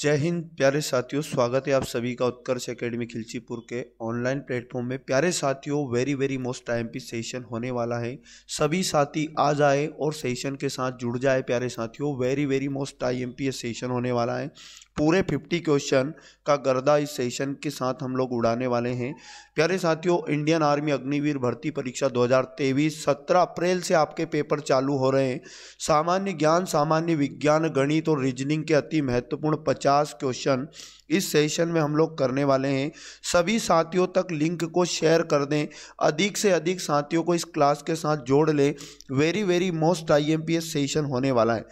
जय हिंद प्यारे साथियों स्वागत है आप सभी का उत्कर्ष एकेडमी खिलचीपुर के ऑनलाइन प्लेटफॉर्म में प्यारे साथियों very very most time P session होने वाला है सभी साथी आ जाए और सेशन के साथ जुड़ जाए प्यारे साथियों very very most time P session होने वाला है पूरे 50 क्वेश्चन का गर्दा इस सेशन के साथ हम लोग उड़ाने वाले हैं प्यारे साथियों इंडियन आर्मी अग्निवीर भर्ती परीक्षा 2023 17 अप्रैल से आपके पेपर चालू हो रहे हैं सामान्य ज्ञान सामान्य विज्ञान गणित और रीजनिंग के अति महत्वपूर्ण पचास क्वेश्चन इस सेशन में हम लोग करने वाले हैं सभी साथियों तक लिंक को शेयर कर दें अधिक से अधिक साथियों को इस क्लास के साथ जोड़ लें very very most IMPS session होने वाला है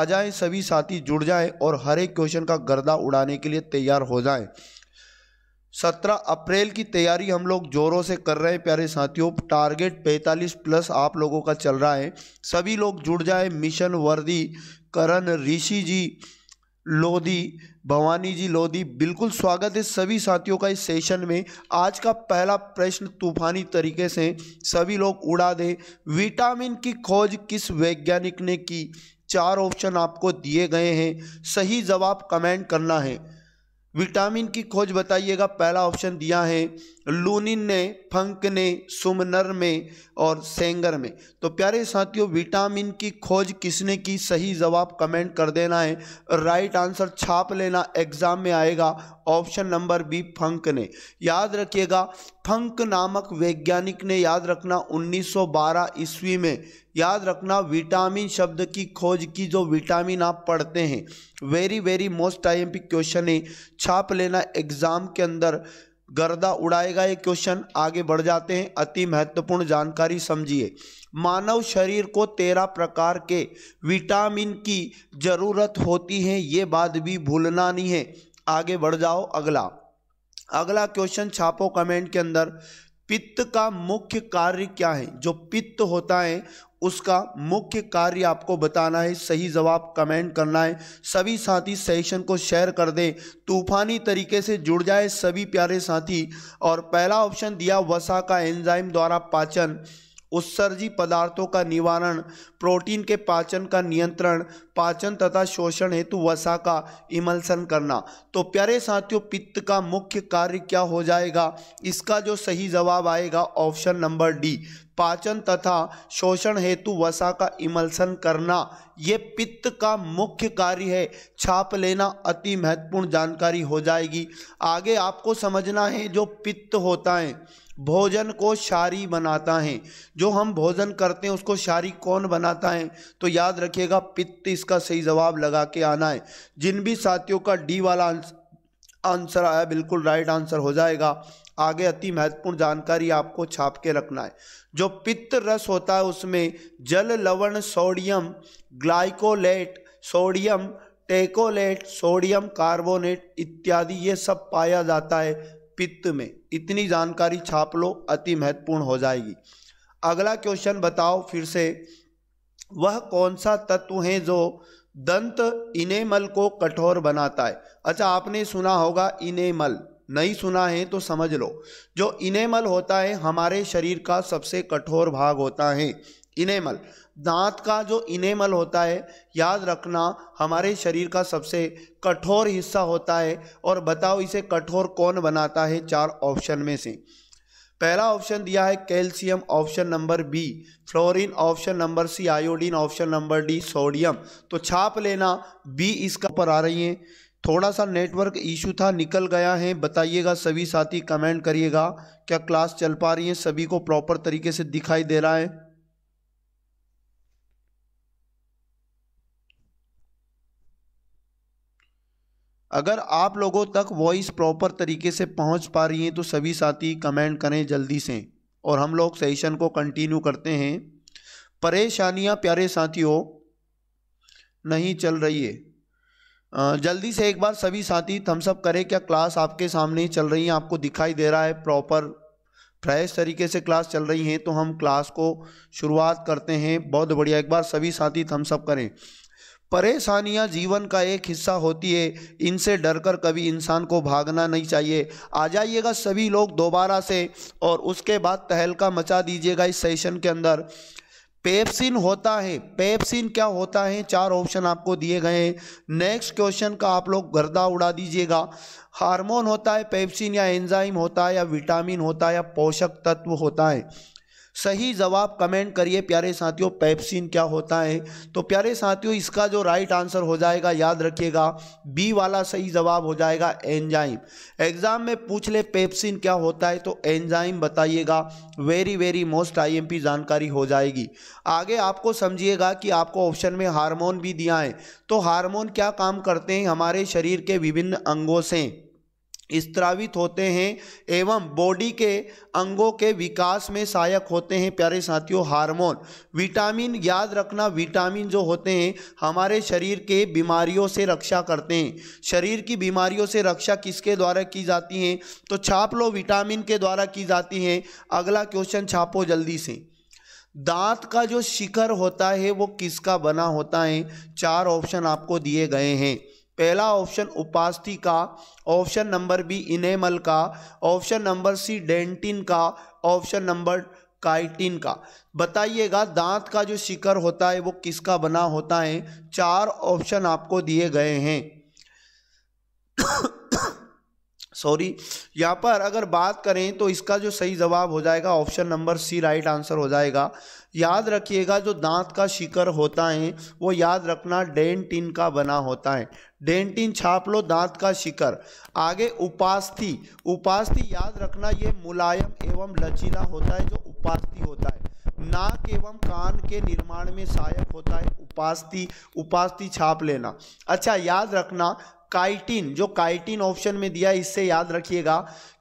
आ जाए सभी साथी जुड़ जाए और हर एक क्वेश्चन का गर्दा उड़ाने के लिए तैयार हो जाए सत्रह अप्रैल की तैयारी हम लोग जोरों से कर रहे हैं प्यारे साथियों टारगेट पैंतालीस प्लस आप लोगों का चल रहा है सभी लोग जुड़ जाए मिशन वर्दी करण ऋषि जी लोधी भवानी जी लोधी बिल्कुल स्वागत है सभी साथियों का इस सेशन में आज का पहला प्रश्न तूफानी तरीके से सभी लोग उड़ा दे विटामिन की खोज किस वैज्ञानिक ने की चार ऑप्शन आपको दिए गए हैं सही जवाब कमेंट करना है विटामिन की खोज बताइएगा पहला ऑप्शन दिया है लूनिन ने फंक ने सुमनर में और सेंगर में तो प्यारे साथियों विटामिन की खोज किसने की सही जवाब कमेंट कर देना है राइट आंसर छाप लेना एग्जाम में आएगा ऑप्शन नंबर बी फंक ने याद रखिएगा फंक नामक वैज्ञानिक ने याद रखना 1912 ईस्वी में याद रखना विटामिन शब्द की खोज की जो विटामिन आप पढ़ते हैं very very most I P question है छाप लेना एग्ज़ाम के अंदर गर्दा उड़ाएगा ये क्वेश्चन आगे बढ़ जाते हैं अति महत्वपूर्ण जानकारी समझिए मानव शरीर को तेरह प्रकार के विटामिन की जरूरत होती है ये बात भी भूलना नहीं है आगे बढ़ जाओ अगला अगला क्वेश्चन छापो कमेंट के अंदर पित्त का मुख्य कार्य क्या है जो पित्त होता है उसका मुख्य कार्य आपको बताना है सही जवाब कमेंट करना है सभी साथी सेशन को शेयर कर दें तूफानी तरीके से जुड़ जाए सभी प्यारे साथी और पहला ऑप्शन दिया वसा का एंजाइम द्वारा पाचन उत्सर्जी पदार्थों का निवारण प्रोटीन के पाचन का नियंत्रण पाचन तथा शोषण हेतु वसा का इमल्सन करना तो प्यारे साथियों पित्त का मुख्य कार्य क्या हो जाएगा इसका जो सही जवाब आएगा ऑप्शन नंबर डी पाचन तथा शोषण हेतु वसा का इमल्सन करना ये पित्त का मुख्य कार्य है छाप लेना अति महत्वपूर्ण जानकारी हो जाएगी आगे आपको समझना है जो पित्त होता है भोजन को शारी बनाता है जो हम भोजन करते हैं उसको शारी कौन बनाता है तो याद रखिएगा पित्त इसका सही जवाब लगा के आना है जिन भी साथियों का डी वाला आंसर आया बिल्कुल राइट आंसर हो जाएगा आगे अति महत्वपूर्ण जानकारी आपको छाप के रखना है जो पित्त रस होता है उसमें जल लवण सोडियम ग्लाइकोलेट सोडियम टेकोलेट सोडियम कार्बोनेट इत्यादि ये सब पाया जाता है पित्त में इतनी जानकारी छाप लो अति महत्वपूर्ण हो जाएगी अगला क्वेश्चन बताओ फिर से वह कौन सा तत्व है जो दंत इनेमल को कठोर बनाता है अच्छा आपने सुना होगा इनेमल नहीं सुना है तो समझ लो जो इनेमल होता है हमारे शरीर का सबसे कठोर भाग होता है इनेमल दांत का जो इनेमल होता है याद रखना हमारे शरीर का सबसे कठोर हिस्सा होता है और बताओ इसे कठोर कौन बनाता है चार ऑप्शन में से पहला ऑप्शन दिया है calcium option number B fluorine option number C iodine option number D sodium तो छाप लेना बी इसका पर आ रही है थोड़ा सा नेटवर्क इशू था निकल गया है बताइएगा सभी साथी कमेंट करिएगा क्या क्लास चल पा रही है सभी को प्रॉपर तरीके से दिखाई दे रहा है अगर आप लोगों तक वॉइस प्रॉपर तरीके से पहुंच पा रही है तो सभी साथी कमेंट करें जल्दी से और हम लोग सेशन को कंटिन्यू करते हैं परेशानियां प्यारे साथियों नहीं चल रही है जल्दी से एक बार सभी साथी थम्सअप करें क्या क्लास आपके सामने चल रही है आपको दिखाई दे रहा है प्रॉपर फ्रेश तरीके से क्लास चल रही है तो हम क्लास को शुरुआत करते हैं बहुत बढ़िया एक बार सभी साथी थम्सअप करें परेशानियां जीवन का एक हिस्सा होती है इनसे डरकर कभी इंसान को भागना नहीं चाहिए आ जाइएगा सभी लोग दोबारा से और उसके बाद तहलका मचा दीजिएगा इस सेशन के अंदर पेप्सिन होता है पेप्सिन क्या होता है चार ऑप्शन आपको दिए गए हैं नेक्स्ट क्वेश्चन का आप लोग गर्दा उड़ा दीजिएगा हार्मोन होता है पेप्सिन या एंजाइम होता है या विटामिन होता है या पोषक तत्व होता है सही जवाब कमेंट करिए प्यारे साथियों पेप्सिन क्या होता है तो प्यारे साथियों इसका जो राइट आंसर हो जाएगा याद रखिएगा बी वाला सही जवाब हो जाएगा एंजाइम एग्जाम में पूछ ले पेप्सिन क्या होता है तो एंजाइम बताइएगा वेरी वेरी मोस्ट आईएमपी जानकारी हो जाएगी आगे आपको समझिएगा कि आपको ऑप्शन में हारमोन भी दिया है तो हारमोन क्या काम करते हैं हमारे शरीर के विभिन्न अंगों से स्त्रावित होते हैं एवं बॉडी के अंगों के विकास में सहायक होते हैं प्यारे साथियों हार्मोन विटामिन याद रखना विटामिन जो होते हैं हमारे शरीर के बीमारियों से रक्षा करते हैं शरीर की बीमारियों से रक्षा किसके द्वारा की जाती है तो छाप लो विटामिन के द्वारा की जाती है अगला क्वेश्चन छापो जल्दी से दांत का जो शिखर होता है वो किसका बना होता है चार ऑप्शन आपको दिए गए हैं पहला ऑप्शन उपास्थि का ऑप्शन नंबर बी इनेमल का ऑप्शन नंबर सी डेंटिन का ऑप्शन नंबर काइटिन का बताइएगा दांत का जो शिखर होता है वो किसका बना होता है चार ऑप्शन आपको दिए गए हैं सॉरी यहाँ पर अगर बात करें तो इसका जो सही जवाब हो जाएगा option number C right answer हो जाएगा याद रखिएगा जो दांत का शिकर होता है वो याद रखना डेंटिन का बना होता है डेंटिन छाप लो दांत का शिकर आगे उपास्थि उपास्थि याद रखना ये मुलायम एवं लचीला होता है जो उपास्थि होता है नाक एवं कान के निर्माण में सहायक होता है उपास्थि उपास्थि छाप लेना अच्छा याद रखना काइटिन जो काइटिन ऑप्शन में दिया इससे याद रखिएगा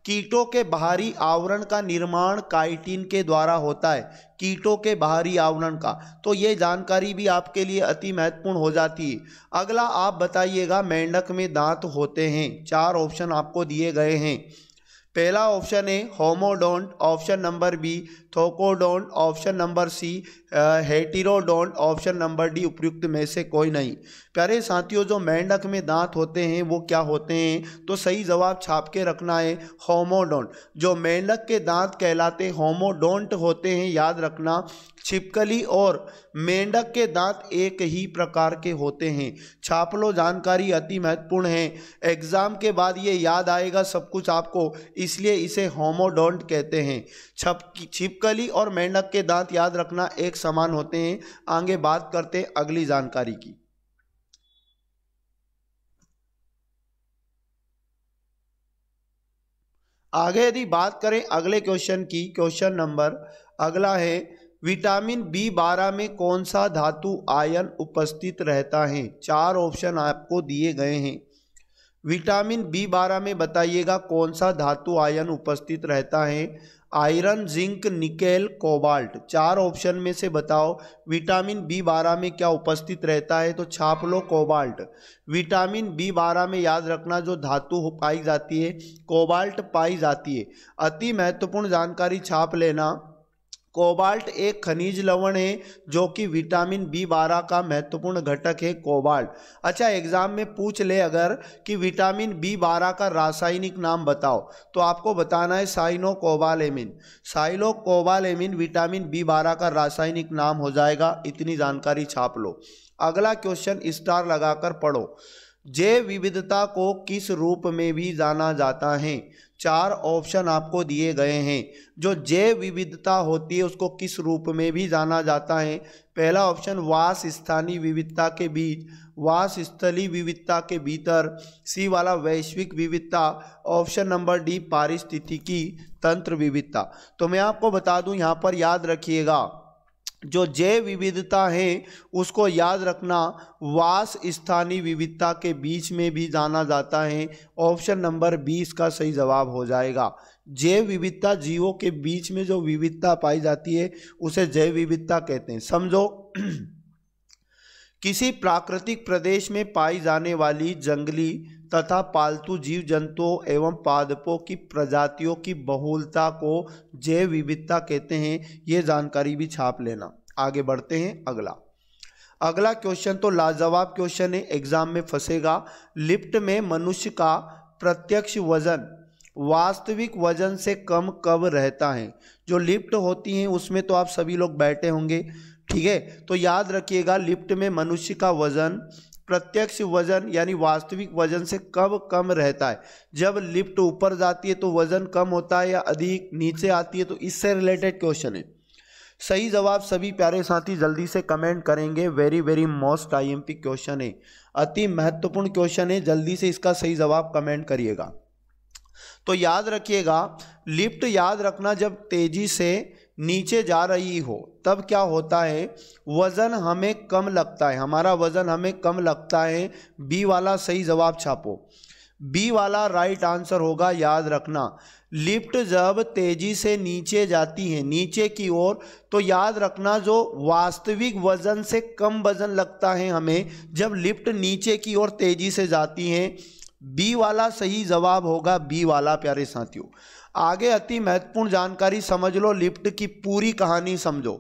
कीटों के बाहरी आवरण का निर्माण काइटिन के द्वारा होता है कीटों के बाहरी आवरण का तो ये जानकारी भी आपके लिए अति महत्वपूर्ण हो जाती है अगला आप बताइएगा मेंढक में दांत होते हैं चार ऑप्शन आपको दिए गए हैं पहला ऑप्शन है homodont option number B thecodont option number C heterodont option number D उपयुक्त में से कोई नहीं प्यारे साथियों जो मेंढक में दांत होते हैं वो क्या होते हैं तो सही जवाब छाप के रखना है होमोडोंट जो मेंढक के दांत कहलाते होमोडोंट होते हैं याद रखना छिपकली और मेंढक के दांत एक ही प्रकार के होते हैं छाप लो जानकारी अति महत्वपूर्ण है एग्ज़ाम के बाद ये याद आएगा सब कुछ आपको इसलिए इसे होमोडोंट कहते हैं छपकी छिपकली और मेंढक के दांत याद रखना एक समान होते हैं आगे बात करते हैं अगली जानकारी की आगे यदि बात करें अगले क्वेश्चन की क्वेश्चन नंबर अगला है विटामिन बी बारह में कौन सा धातु आयन उपस्थित रहता है चार ऑप्शन आपको दिए गए हैं विटामिन बी बारह में बताइएगा कौन सा धातु आयन उपस्थित रहता है आयरन जिंक निकेल कोबाल्ट चार ऑप्शन में से बताओ विटामिन बी बारह में क्या उपस्थित रहता है तो छाप लो कोबाल्ट विटामिन बी बारह में याद रखना जो धातु पाई जाती है कोबाल्ट पाई जाती है अति महत्वपूर्ण जानकारी छाप लेना कोबाल्ट एक खनिज लवण है जो कि विटामिन बी बारह का महत्वपूर्ण घटक है कोबाल्ट अच्छा एग्जाम में पूछ ले अगर कि विटामिन बी बारह का रासायनिक नाम बताओ तो आपको बताना है cyanocobalamin cyanocobalamin vitamin B बारह का रासायनिक नाम हो जाएगा इतनी जानकारी छाप लो अगला क्वेश्चन स्टार लगाकर पढ़ो जैव विविधता को किस रूप में भी जाना जाता है चार ऑप्शन आपको दिए गए हैं जो जैव विविधता होती है उसको किस रूप में भी जाना जाता है पहला ऑप्शन वास स्थानीय विविधता के बीच वास स्थली विविधता के भीतर सी वाला वैश्विक विविधता ऑप्शन नंबर डी पारिस्थितिकी तंत्र विविधता तो मैं आपको बता दूं यहाँ पर याद रखिएगा जो जैव विविधता है उसको याद रखना वास स्थानीय विविधता के बीच में भी जाना जाता है ऑप्शन नंबर बीस का सही जवाब हो जाएगा जैव विविधता जीवों के बीच में जो विविधता पाई जाती है उसे जैव विविधता कहते हैं समझो किसी प्राकृतिक प्रदेश में पाई जाने वाली जंगली तथा पालतू जीव जंतुओं एवं पादपों की प्रजातियों की बहुलता को जैव विविधता कहते हैं ये जानकारी भी छाप लेना आगे बढ़ते हैं अगला अगला क्वेश्चन तो लाजवाब क्वेश्चन है एग्जाम में फंसेगा लिफ्ट में मनुष्य का प्रत्यक्ष वजन वास्तविक वजन से कम कब रहता है जो लिफ्ट होती हैं उसमें तो आप सभी लोग बैठे होंगे ठीक है तो याद रखिएगा लिफ्ट में मनुष्य का वजन प्रत्यक्ष वजन यानी वास्तविक वजन से कब कम रहता है जब लिफ्ट ऊपर जाती है तो वजन कम होता है या अधिक नीचे आती है तो इससे रिलेटेड क्वेश्चन है सही जवाब सभी प्यारे साथी जल्दी से कमेंट करेंगे very very most IMP question है अति महत्वपूर्ण क्वेश्चन है जल्दी से इसका सही जवाब कमेंट करिएगा तो याद रखिएगा लिफ्ट याद रखना जब तेजी से नीचे जा रही हो तब क्या होता है वज़न हमें कम लगता है हमारा वज़न हमें कम लगता है बी वाला सही जवाब छापो बी वाला राइट आंसर होगा याद रखना लिफ्ट जब तेज़ी से नीचे जाती है नीचे की ओर तो याद रखना जो वास्तविक वज़न से कम वज़न लगता है हमें जब लिफ्ट नीचे की ओर तेज़ी से जाती है बी वाला सही जवाब होगा बी वाला प्यारे साथियों आगे अति महत्वपूर्ण जानकारी समझ लो लिफ्ट की पूरी कहानी समझो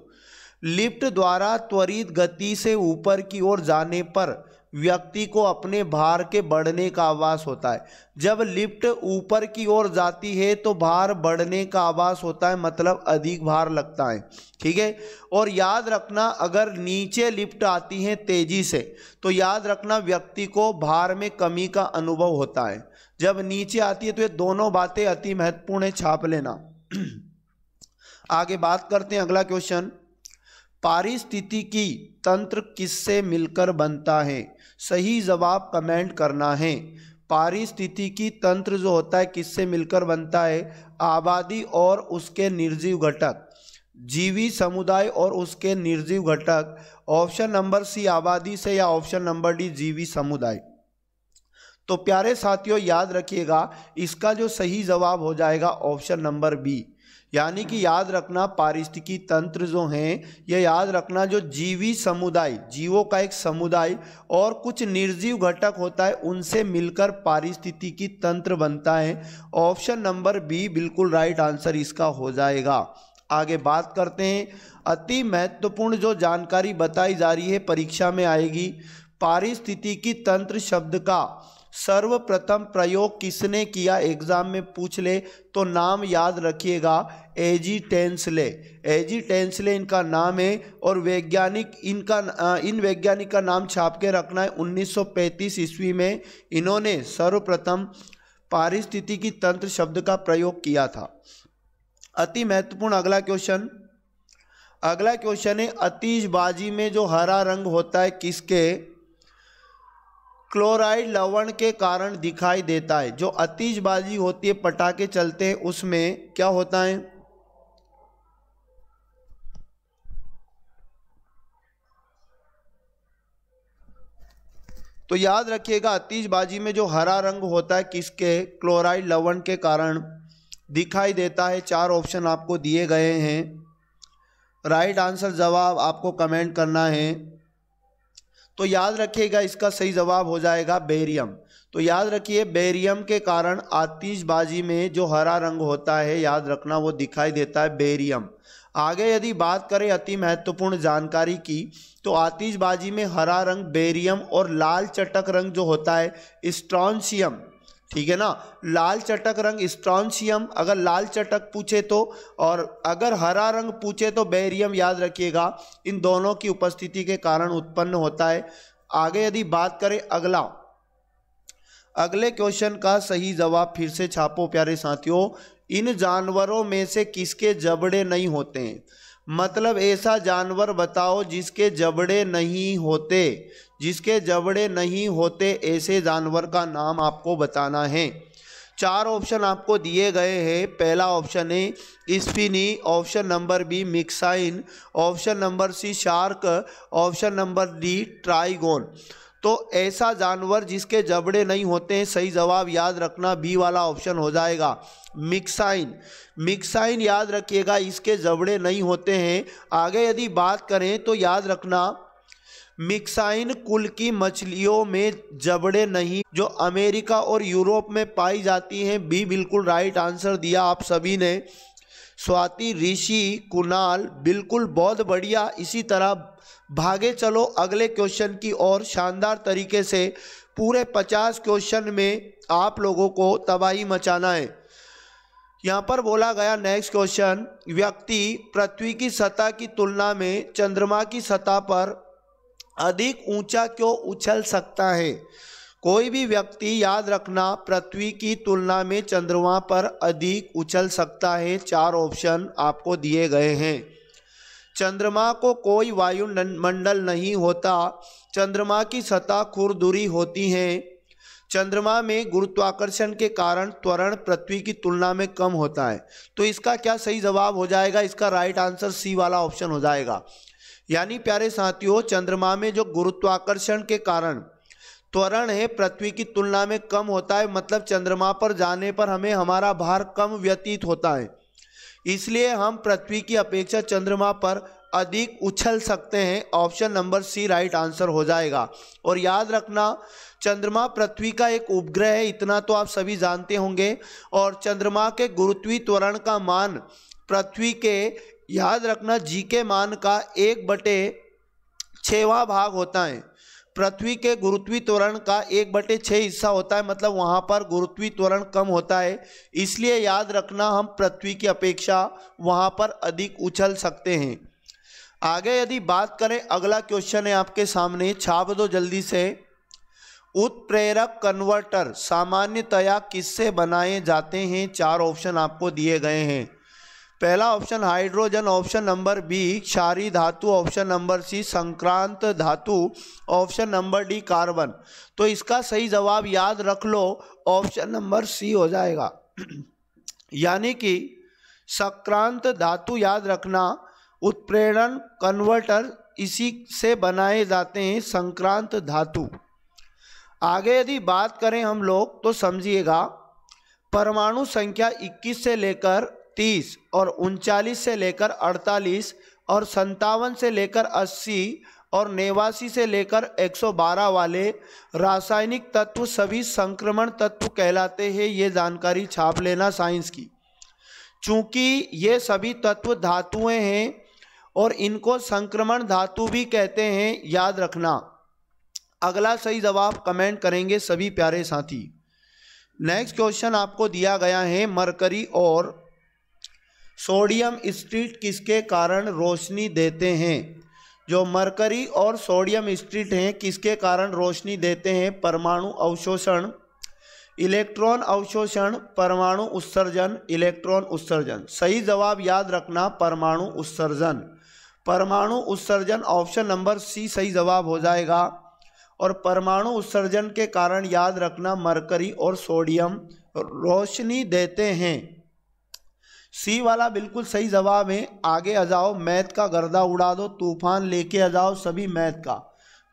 लिफ्ट द्वारा त्वरित गति से ऊपर की ओर जाने पर व्यक्ति को अपने भार के बढ़ने का आवास होता है जब लिफ्ट ऊपर की ओर जाती है तो भार बढ़ने का आवास होता है मतलब अधिक भार लगता है ठीक है और याद रखना अगर नीचे लिफ्ट आती है तेज़ी से तो याद रखना व्यक्ति को भार में कमी का अनुभव होता है जब नीचे आती है तो ये दोनों बातें अति महत्वपूर्ण है छाप लेना आगे बात करते हैं अगला क्वेश्चन पारिस्थितिकी तंत्र किससे मिलकर बनता है सही जवाब कमेंट करना है पारिस्थितिकी तंत्र जो होता है किससे मिलकर बनता है आबादी और उसके निर्जीव घटक जीवी समुदाय और उसके निर्जीव घटक ऑप्शन नंबर सी आबादी से या ऑप्शन नंबर डी जीवी समुदाय तो प्यारे साथियों याद रखिएगा इसका जो सही जवाब हो जाएगा ऑप्शन नंबर बी यानी कि याद रखना पारिस्थितिकी तंत्र जो हैं यह याद रखना जो जीवी समुदाय जीवों का एक समुदाय और कुछ निर्जीव घटक होता है उनसे मिलकर पारिस्थितिकी तंत्र बनता है ऑप्शन नंबर बी बिल्कुल राइट आंसर इसका हो जाएगा आगे बात करते हैं अति महत्वपूर्ण जो जानकारी बताई जा रही है परीक्षा में आएगी पारिस्थितिकी तंत्र शब्द का सर्वप्रथम प्रयोग किसने किया एग्जाम में पूछ ले तो नाम याद रखिएगा एजी टेंसले एजी टेंसले इनका नाम है और वैज्ञानिक इनका इन वैज्ञानिक का नाम छाप के रखना है 1935 ईस्वी में इन्होंने सर्वप्रथम पारिस्थितिकी तंत्र शब्द का प्रयोग किया था अति महत्वपूर्ण अगला क्वेश्चन अगला क्वेश्चन है अतीजबाजी में जो हरा रंग होता है किसके क्लोराइड लवण के कारण दिखाई देता है जो अतीजबाजी होती है पटाखे चलते हैं उसमें क्या होता है तो याद रखिएगा अतीजबाजी में जो हरा रंग होता है किसके क्लोराइड लवण के कारण दिखाई देता है चार ऑप्शन आपको दिए गए हैं राइट आंसर जवाब आपको कमेंट करना है तो याद रखिएगा इसका सही जवाब हो जाएगा बेरियम तो याद रखिए बेरियम के कारण आतिशबाजी में जो हरा रंग होता है याद रखना वो दिखाई देता है बेरियम आगे यदि बात करें अति महत्वपूर्ण जानकारी की तो आतिशबाजी में हरा रंग बेरियम और लाल चटक रंग जो होता है स्ट्रॉन्शियम ठीक है ना लाल चटक रंग स्ट्रॉन्शियम अगर लाल चटक पूछे तो और अगर हरा रंग पूछे तो बेरियम याद रखिएगा इन दोनों की उपस्थिति के कारण उत्पन्न होता है आगे यदि बात करें अगला अगले क्वेश्चन का सही जवाब फिर से छापो प्यारे साथियों इन जानवरों में से किसके जबड़े नहीं होते हैं मतलब ऐसा जानवर बताओ जिसके जबड़े नहीं होते जिसके जबड़े नहीं होते ऐसे जानवर का नाम आपको बताना है चार ऑप्शन आपको दिए गए हैं पहला ऑप्शन है spiny option number B myxine option number C shark option number D trygon तो ऐसा जानवर जिसके जबड़े नहीं होते हैं सही जवाब याद रखना बी वाला ऑप्शन हो जाएगा मिक्साइन मिक्साइन याद रखिएगा इसके जबड़े नहीं होते हैं आगे यदि बात करें तो याद रखना मिक्साइन कुल की मछलियों में जबड़े नहीं जो अमेरिका और यूरोप में पाई जाती हैं बी बिल्कुल राइट आंसर दिया आप सभी ने स्वाति ऋषि कुणाल बिल्कुल बहुत बढ़िया इसी तरह भागे चलो अगले क्वेश्चन की ओर शानदार तरीके से पूरे पचास क्वेश्चन में आप लोगों को तबाही मचाना है यहाँ पर बोला गया नेक्स्ट क्वेश्चन व्यक्ति पृथ्वी की सतह की तुलना में चंद्रमा की सतह पर अधिक ऊंचा क्यों उछल सकता है कोई भी व्यक्ति याद रखना पृथ्वी की तुलना में चंद्रमा पर अधिक उछल सकता है चार ऑप्शन आपको दिए गए हैं चंद्रमा को कोई वायु मंडल नहीं होता चंद्रमा की सतह खुरदुरी होती है चंद्रमा में गुरुत्वाकर्षण के कारण त्वरण पृथ्वी की तुलना में कम होता है तो इसका क्या सही जवाब हो जाएगा इसका राइट आंसर सी वाला ऑप्शन हो जाएगा यानी प्यारे साथियों चंद्रमा में जो गुरुत्वाकर्षण के कारण त्वरण है पृथ्वी की तुलना में कम होता है मतलब चंद्रमा पर जाने पर हमें हमारा भार कम व्यतीत होता है इसलिए हम पृथ्वी की अपेक्षा चंद्रमा पर अधिक उछल सकते हैं option number C right answer हो जाएगा और याद रखना चंद्रमा पृथ्वी का एक उपग्रह है इतना तो आप सभी जानते होंगे और चंद्रमा के गुरुत्वीय त्वरण का मान पृथ्वी के याद रखना जी के मान का एक बटे छवा भाग होता है पृथ्वी के गुरुत्वी त्वरण का एक बटे छः हिस्सा होता है मतलब वहाँ पर गुरुत्वी त्वरण कम होता है इसलिए याद रखना हम पृथ्वी की अपेक्षा वहाँ पर अधिक उछल सकते हैं आगे यदि बात करें अगला क्वेश्चन है आपके सामने छाप दो जल्दी से उत्प्रेरक कन्वर्टर सामान्यतया किससे बनाए जाते हैं चार ऑप्शन आपको दिए गए हैं पहला option hydrogen option number B क्षारी धातु ऑप्शन नंबर सी संक्रांत धातु ऑप्शन नंबर डी कार्बन तो इसका सही जवाब याद रख लो ऑप्शन नंबर सी हो जाएगा यानी कि संक्रांत धातु याद रखना उत्प्रेरण कन्वर्टर इसी से बनाए जाते हैं संक्रांत धातु आगे यदि बात करें हम लोग तो समझिएगा परमाणु संख्या 21 से लेकर तीस और उनचालीस से लेकर अड़तालीस और संतावन से लेकर अस्सी और नेवासी से लेकर 112 वाले रासायनिक तत्व सभी संक्रमण तत्व कहलाते हैं ये जानकारी छाप लेना साइंस की चूँकि ये सभी तत्व धातुएं हैं और इनको संक्रमण धातु भी कहते हैं याद रखना अगला सही जवाब कमेंट करेंगे सभी प्यारे साथी नेक्स्ट क्वेश्चन आपको दिया गया है मरकरी और सोडियम स्ट्रीट किसके कारण रोशनी देते हैं जो मरकरी और सोडियम स्ट्रीट हैं किसके कारण रोशनी देते हैं परमाणु अवशोषण इलेक्ट्रॉन अवशोषण परमाणु उत्सर्जन इलेक्ट्रॉन उत्सर्जन सही जवाब याद रखना परमाणु उत्सर्जन परमाणु उत्सर्जन ऑप्शन नंबर सी सही जवाब हो जाएगा और परमाणु उत्सर्जन के कारण याद रखना मरकरी और सोडियम रोशनी देते हैं सी वाला बिल्कुल सही जवाब है आगे आ जाओ मैथ का गर्दा उड़ा दो तूफान लेके आ जाओ सभी मैथ का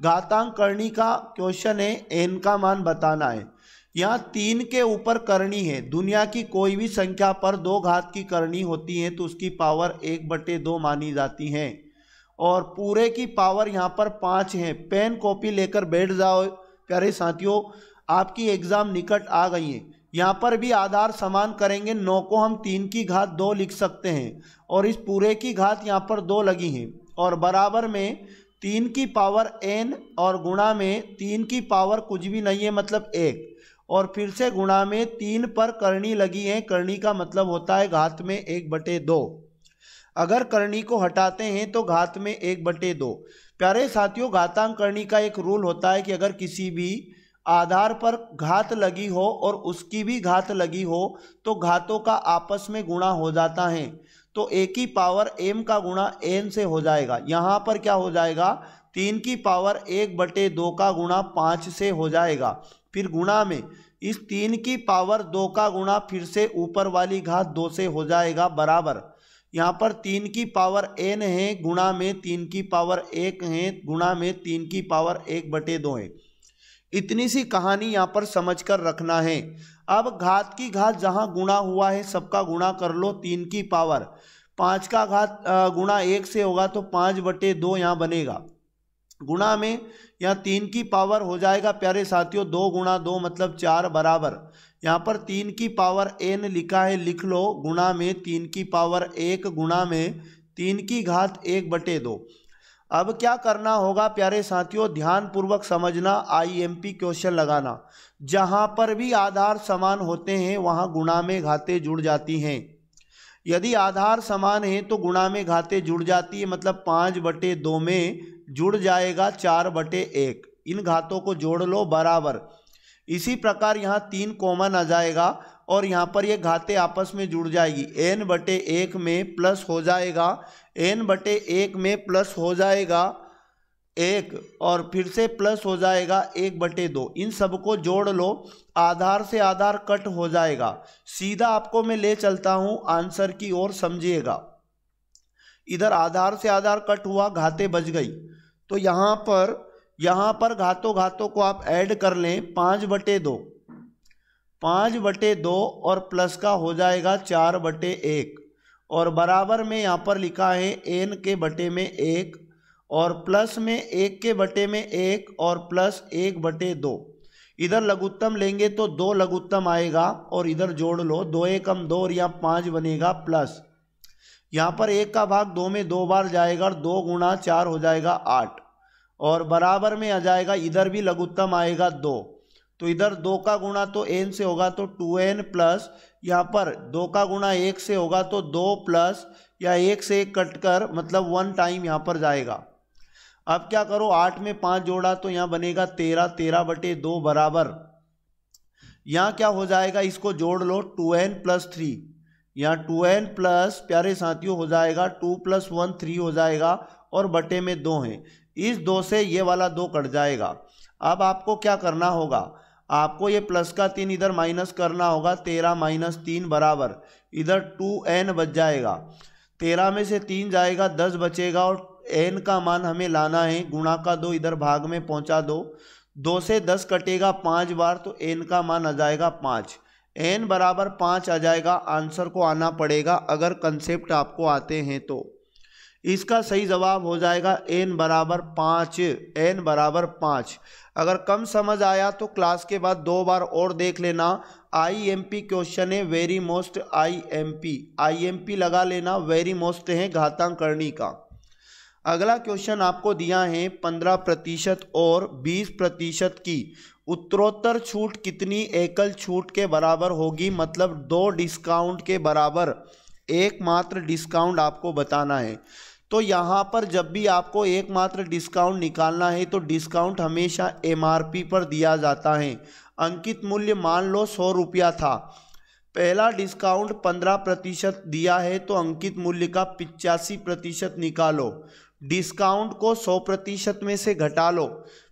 घातांक करणी का क्वेश्चन है एन का मान बताना है यहाँ तीन के ऊपर करणी है दुनिया की कोई भी संख्या पर दो घात की करणी होती है तो उसकी पावर एक बटे दो मानी जाती है और पूरे की पावर यहाँ पर पाँच है पेन कॉपी लेकर बैठ जाओ प्यारे साथियों आपकी एग्ज़ाम निकट आ गई है यहाँ पर भी आधार समान करेंगे नौ को हम तीन की घात दो लिख सकते हैं और इस पूरे की घात यहाँ पर दो लगी हैं और बराबर में तीन की पावर एन और गुणा में तीन की पावर कुछ भी नहीं है मतलब एक और फिर से गुणा में तीन पर करनी लगी है करणी का मतलब होता है घात में एक बटे दो अगर करणी को हटाते हैं तो घात में एक बटे दो प्यारे साथियों घातांक करनी का एक रूल होता है कि अगर किसी भी आधार पर घात लगी हो और उसकी भी घात लगी हो तो घातों का आपस में गुणा हो जाता है तो ए की पावर एम का गुणा एन से हो जाएगा यहाँ पर क्या हो जाएगा तीन की पावर एक बटे दो का गुणा पाँच से हो जाएगा फिर गुणा में इस तीन की पावर दो का गुणा फिर से ऊपर वाली घात दो से हो जाएगा बराबर यहाँ पर तीन की पावर एन है गुणा में तीन की पावर एक है गुणा में तीन की पावर एक बटे दो है इतनी सी कहानी यहाँ पर समझ कर रखना है अब घात की घात जहाँ गुणा हुआ है सबका गुणा कर लो तीन की पावर पाँच का घात गुणा एक से होगा तो पाँच बटे दो यहाँ बनेगा गुणा में यहाँ तीन की पावर हो जाएगा प्यारे साथियों दो गुणा दो मतलब चार बराबर यहाँ पर तीन की पावर एन लिखा है लिख लो गुणा में तीन की पावर एक गुणा में तीन की घात एक बटे दो अब क्या करना होगा प्यारे साथियों ध्यानपूर्वक समझना आईएमपी क्वेश्चन लगाना जहां पर भी आधार समान होते हैं वहां गुणा में घाते जुड़ जाती हैं यदि आधार समान है तो गुणा में घाते जुड़ जाती है मतलब पाँच बटे दो में जुड़ जाएगा चार बटे एक इन घातों को जोड़ लो बराबर इसी प्रकार यहाँ तीन कॉमन आ जाएगा और यहाँ पर ये घाते आपस में जुड़ जाएगी एन बटे एक में प्लस हो जाएगा एन बटे एक में प्लस हो जाएगा एक और फिर से प्लस हो जाएगा एक बटे दो इन सबको जोड़ लो आधार से आधार कट हो जाएगा सीधा आपको मैं ले चलता हूँ आंसर की ओर समझिएगा इधर आधार से आधार कट हुआ घाते बज गई तो यहाँ पर यहाँ पर घातों घातों को आप ऐड कर लें पाँच बटे दो पाँच बटे दो और प्लस का हो जाएगा चार बटे एक और बराबर में यहाँ पर लिखा है एन के बटे में एक और प्लस में एक के बटे में एक और प्लस एक बटे दो इधर लघुत्तम लेंगे तो दो लघुत्तम आएगा और इधर जोड़ लो दो एकम दो और यहाँ पाँच बनेगा प्लस यहाँ पर एक का भाग दो में दो बार जाएगा और दो गुणा चार हो जाएगा आठ और बराबर में आ जाएगा इधर भी लघुत्तम आएगा दो तो इधर दो का गुणा तो एन से होगा तो टू एन प्लस यहाँ पर दो का गुणा एक से होगा तो दो प्लस या एक से एक कट कर मतलब वन टाइम यहाँ पर जाएगा अब क्या करो आठ में पाँच जोड़ा तो यहाँ बनेगा तेरह तेरह बटे दो बराबर यहाँ क्या हो जाएगा इसको जोड़ लो टू एन प्लस थ्री यहाँ टू एन प्लस प्यारे साथियों हो जाएगा टू प्लस वन थ्री हो जाएगा और बटे में दो हैं इस दो से ये वाला दो कट जाएगा अब आपको क्या करना होगा आपको ये प्लस का तीन इधर माइनस करना होगा तेरह माइनस तीन बराबर इधर टू एन बच जाएगा तेरह में से तीन जाएगा दस बचेगा और एन का मान हमें लाना है गुणा का दो इधर भाग में पहुंचा दो दो से दस कटेगा पाँच बार तो एन का मान आ जाएगा पाँच एन बराबर पाँच आ जाएगा आंसर को आना पड़ेगा अगर कंसेप्ट आपको आते हैं तो इसका सही जवाब हो जाएगा एन बराबर पाँच एन बराबर पाँच अगर कम समझ आया तो क्लास के बाद दो बार और देख लेना आई एम पी क्वेश्चन है very most I M P I M P लगा लेना वेरी मोस्ट है घातांक करनी का अगला क्वेश्चन आपको दिया है पंद्रह प्रतिशत और बीस प्रतिशत की उत्तरोत्तर छूट कितनी एकल छूट के बराबर होगी मतलब दो डिस्काउंट के बराबर एकमात्र डिस्काउंट आपको बताना है तो यहाँ पर जब भी आपको एकमात्र डिस्काउंट निकालना है तो डिस्काउंट हमेशा एम पर दिया जाता है अंकित मूल्य मान लो सौ रुपया था पहला डिस्काउंट पंद्रह प्रतिशत दिया है तो अंकित मूल्य का पिचासी प्रतिशत निकालो डिस्काउंट को सौ प्रतिशत में से घटा लो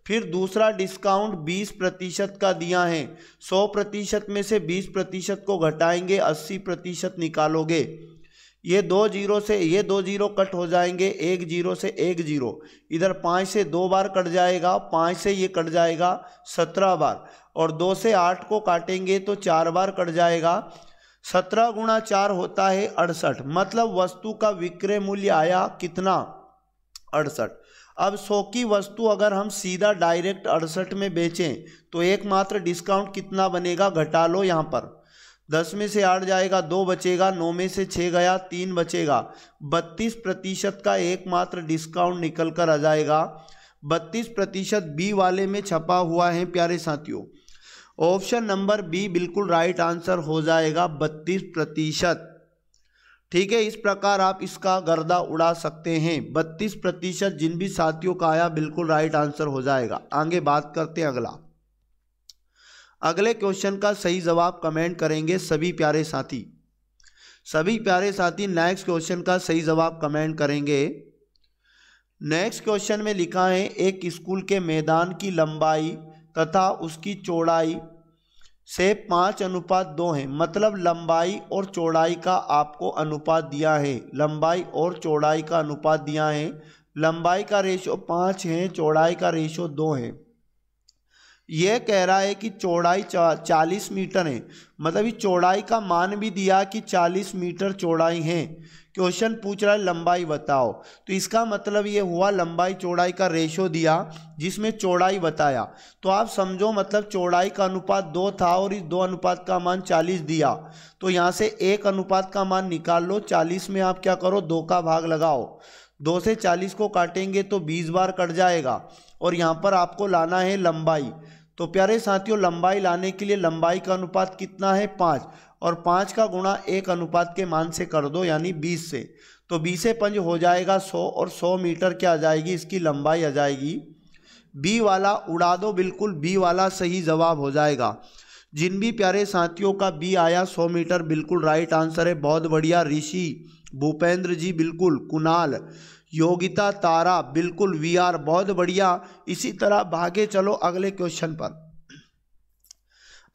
फिर दूसरा डिस्काउंट बीस प्रतिशत का दिया है सौ प्रतिशत में से बीस प्रतिशत को घटाएंगे अस्सी प्रतिशत निकालोगे ये दो जीरो से ये दो जीरो कट हो जाएंगे एक जीरो से एक जीरो इधर पाँच से दो बार कट जाएगा पाँच से ये कट जाएगा सत्रह बार और दो से आठ को काटेंगे तो चार बार कट जाएगा सत्रह गुणा चार होता है अड़सठ मतलब वस्तु का विक्रय मूल्य आया कितना अड़सठ अब सौ की वस्तु अगर हम सीधा डायरेक्ट अड़सठ में बेचें तो एकमात्र डिस्काउंट कितना बनेगा घटा लो यहाँ पर दस में से आठ जाएगा दो बचेगा नौ में से छः गया तीन बचेगा बत्तीस प्रतिशत का एकमात्र डिस्काउंट निकल कर आ जाएगा बत्तीस प्रतिशत बी वाले में छपा हुआ है प्यारे साथियों ऑप्शन नंबर बी बिल्कुल राइट आंसर हो जाएगा बत्तीस प्रतिशत ठीक है इस प्रकार आप इसका गर्दा उड़ा सकते हैं बत्तीस प्रतिशत जिन भी साथियों का आया बिल्कुल राइट आंसर हो जाएगा आगे बात करते हैं अगला अगले क्वेश्चन का सही जवाब कमेंट करेंगे सभी प्यारे साथी सभी प्यारे साथी नेक्स्ट क्वेश्चन का सही जवाब कमेंट करेंगे नेक्स्ट क्वेश्चन में लिखा है एक स्कूल के मैदान की लंबाई तथा उसकी चौड़ाई से पाँच अनुपात दो हैं मतलब लंबाई और चौड़ाई का आपको अनुपात दिया है लंबाई और चौड़ाई का अनुपात दिया है लंबाई का रेशो पाँच है चौड़ाई का रेशो दो है यह कह रहा है कि चौड़ाई चालीस मीटर है मतलब इस चौड़ाई का मान भी दिया कि चालीस मीटर चौड़ाई है क्वेश्चन पूछ रहा है लंबाई बताओ तो इसका मतलब ये हुआ लंबाई चौड़ाई का रेशो दिया जिसमें चौड़ाई बताया तो आप समझो मतलब चौड़ाई का अनुपात दो था और इस दो अनुपात का मान चालीस दिया तो यहाँ से एक अनुपात का मान निकाल लो चालीस में आप क्या करो दो का भाग लगाओ दो से चालीस को काटेंगे तो बीस बार कट जाएगा और यहाँ पर आपको लाना है लंबाई तो प्यारे साथियों लंबाई लाने के लिए लंबाई का अनुपात कितना है पाँच और पाँच का गुणा एक अनुपात के मान से कर दो यानी बीस से तो बीसे पंज हो जाएगा सौ और सौ मीटर क्या आ जाएगी इसकी लंबाई आ जाएगी बी वाला उड़ा दो बिल्कुल बी वाला सही जवाब हो जाएगा जिन भी प्यारे साथियों का बी आया सौ मीटर बिल्कुल राइट आंसर है बहुत बढ़िया ऋषि भूपेंद्र जी बिल्कुल कुणाल योगिता तारा बिल्कुल वी आर बहुत बढ़िया इसी तरह भागे चलो अगले क्वेश्चन पर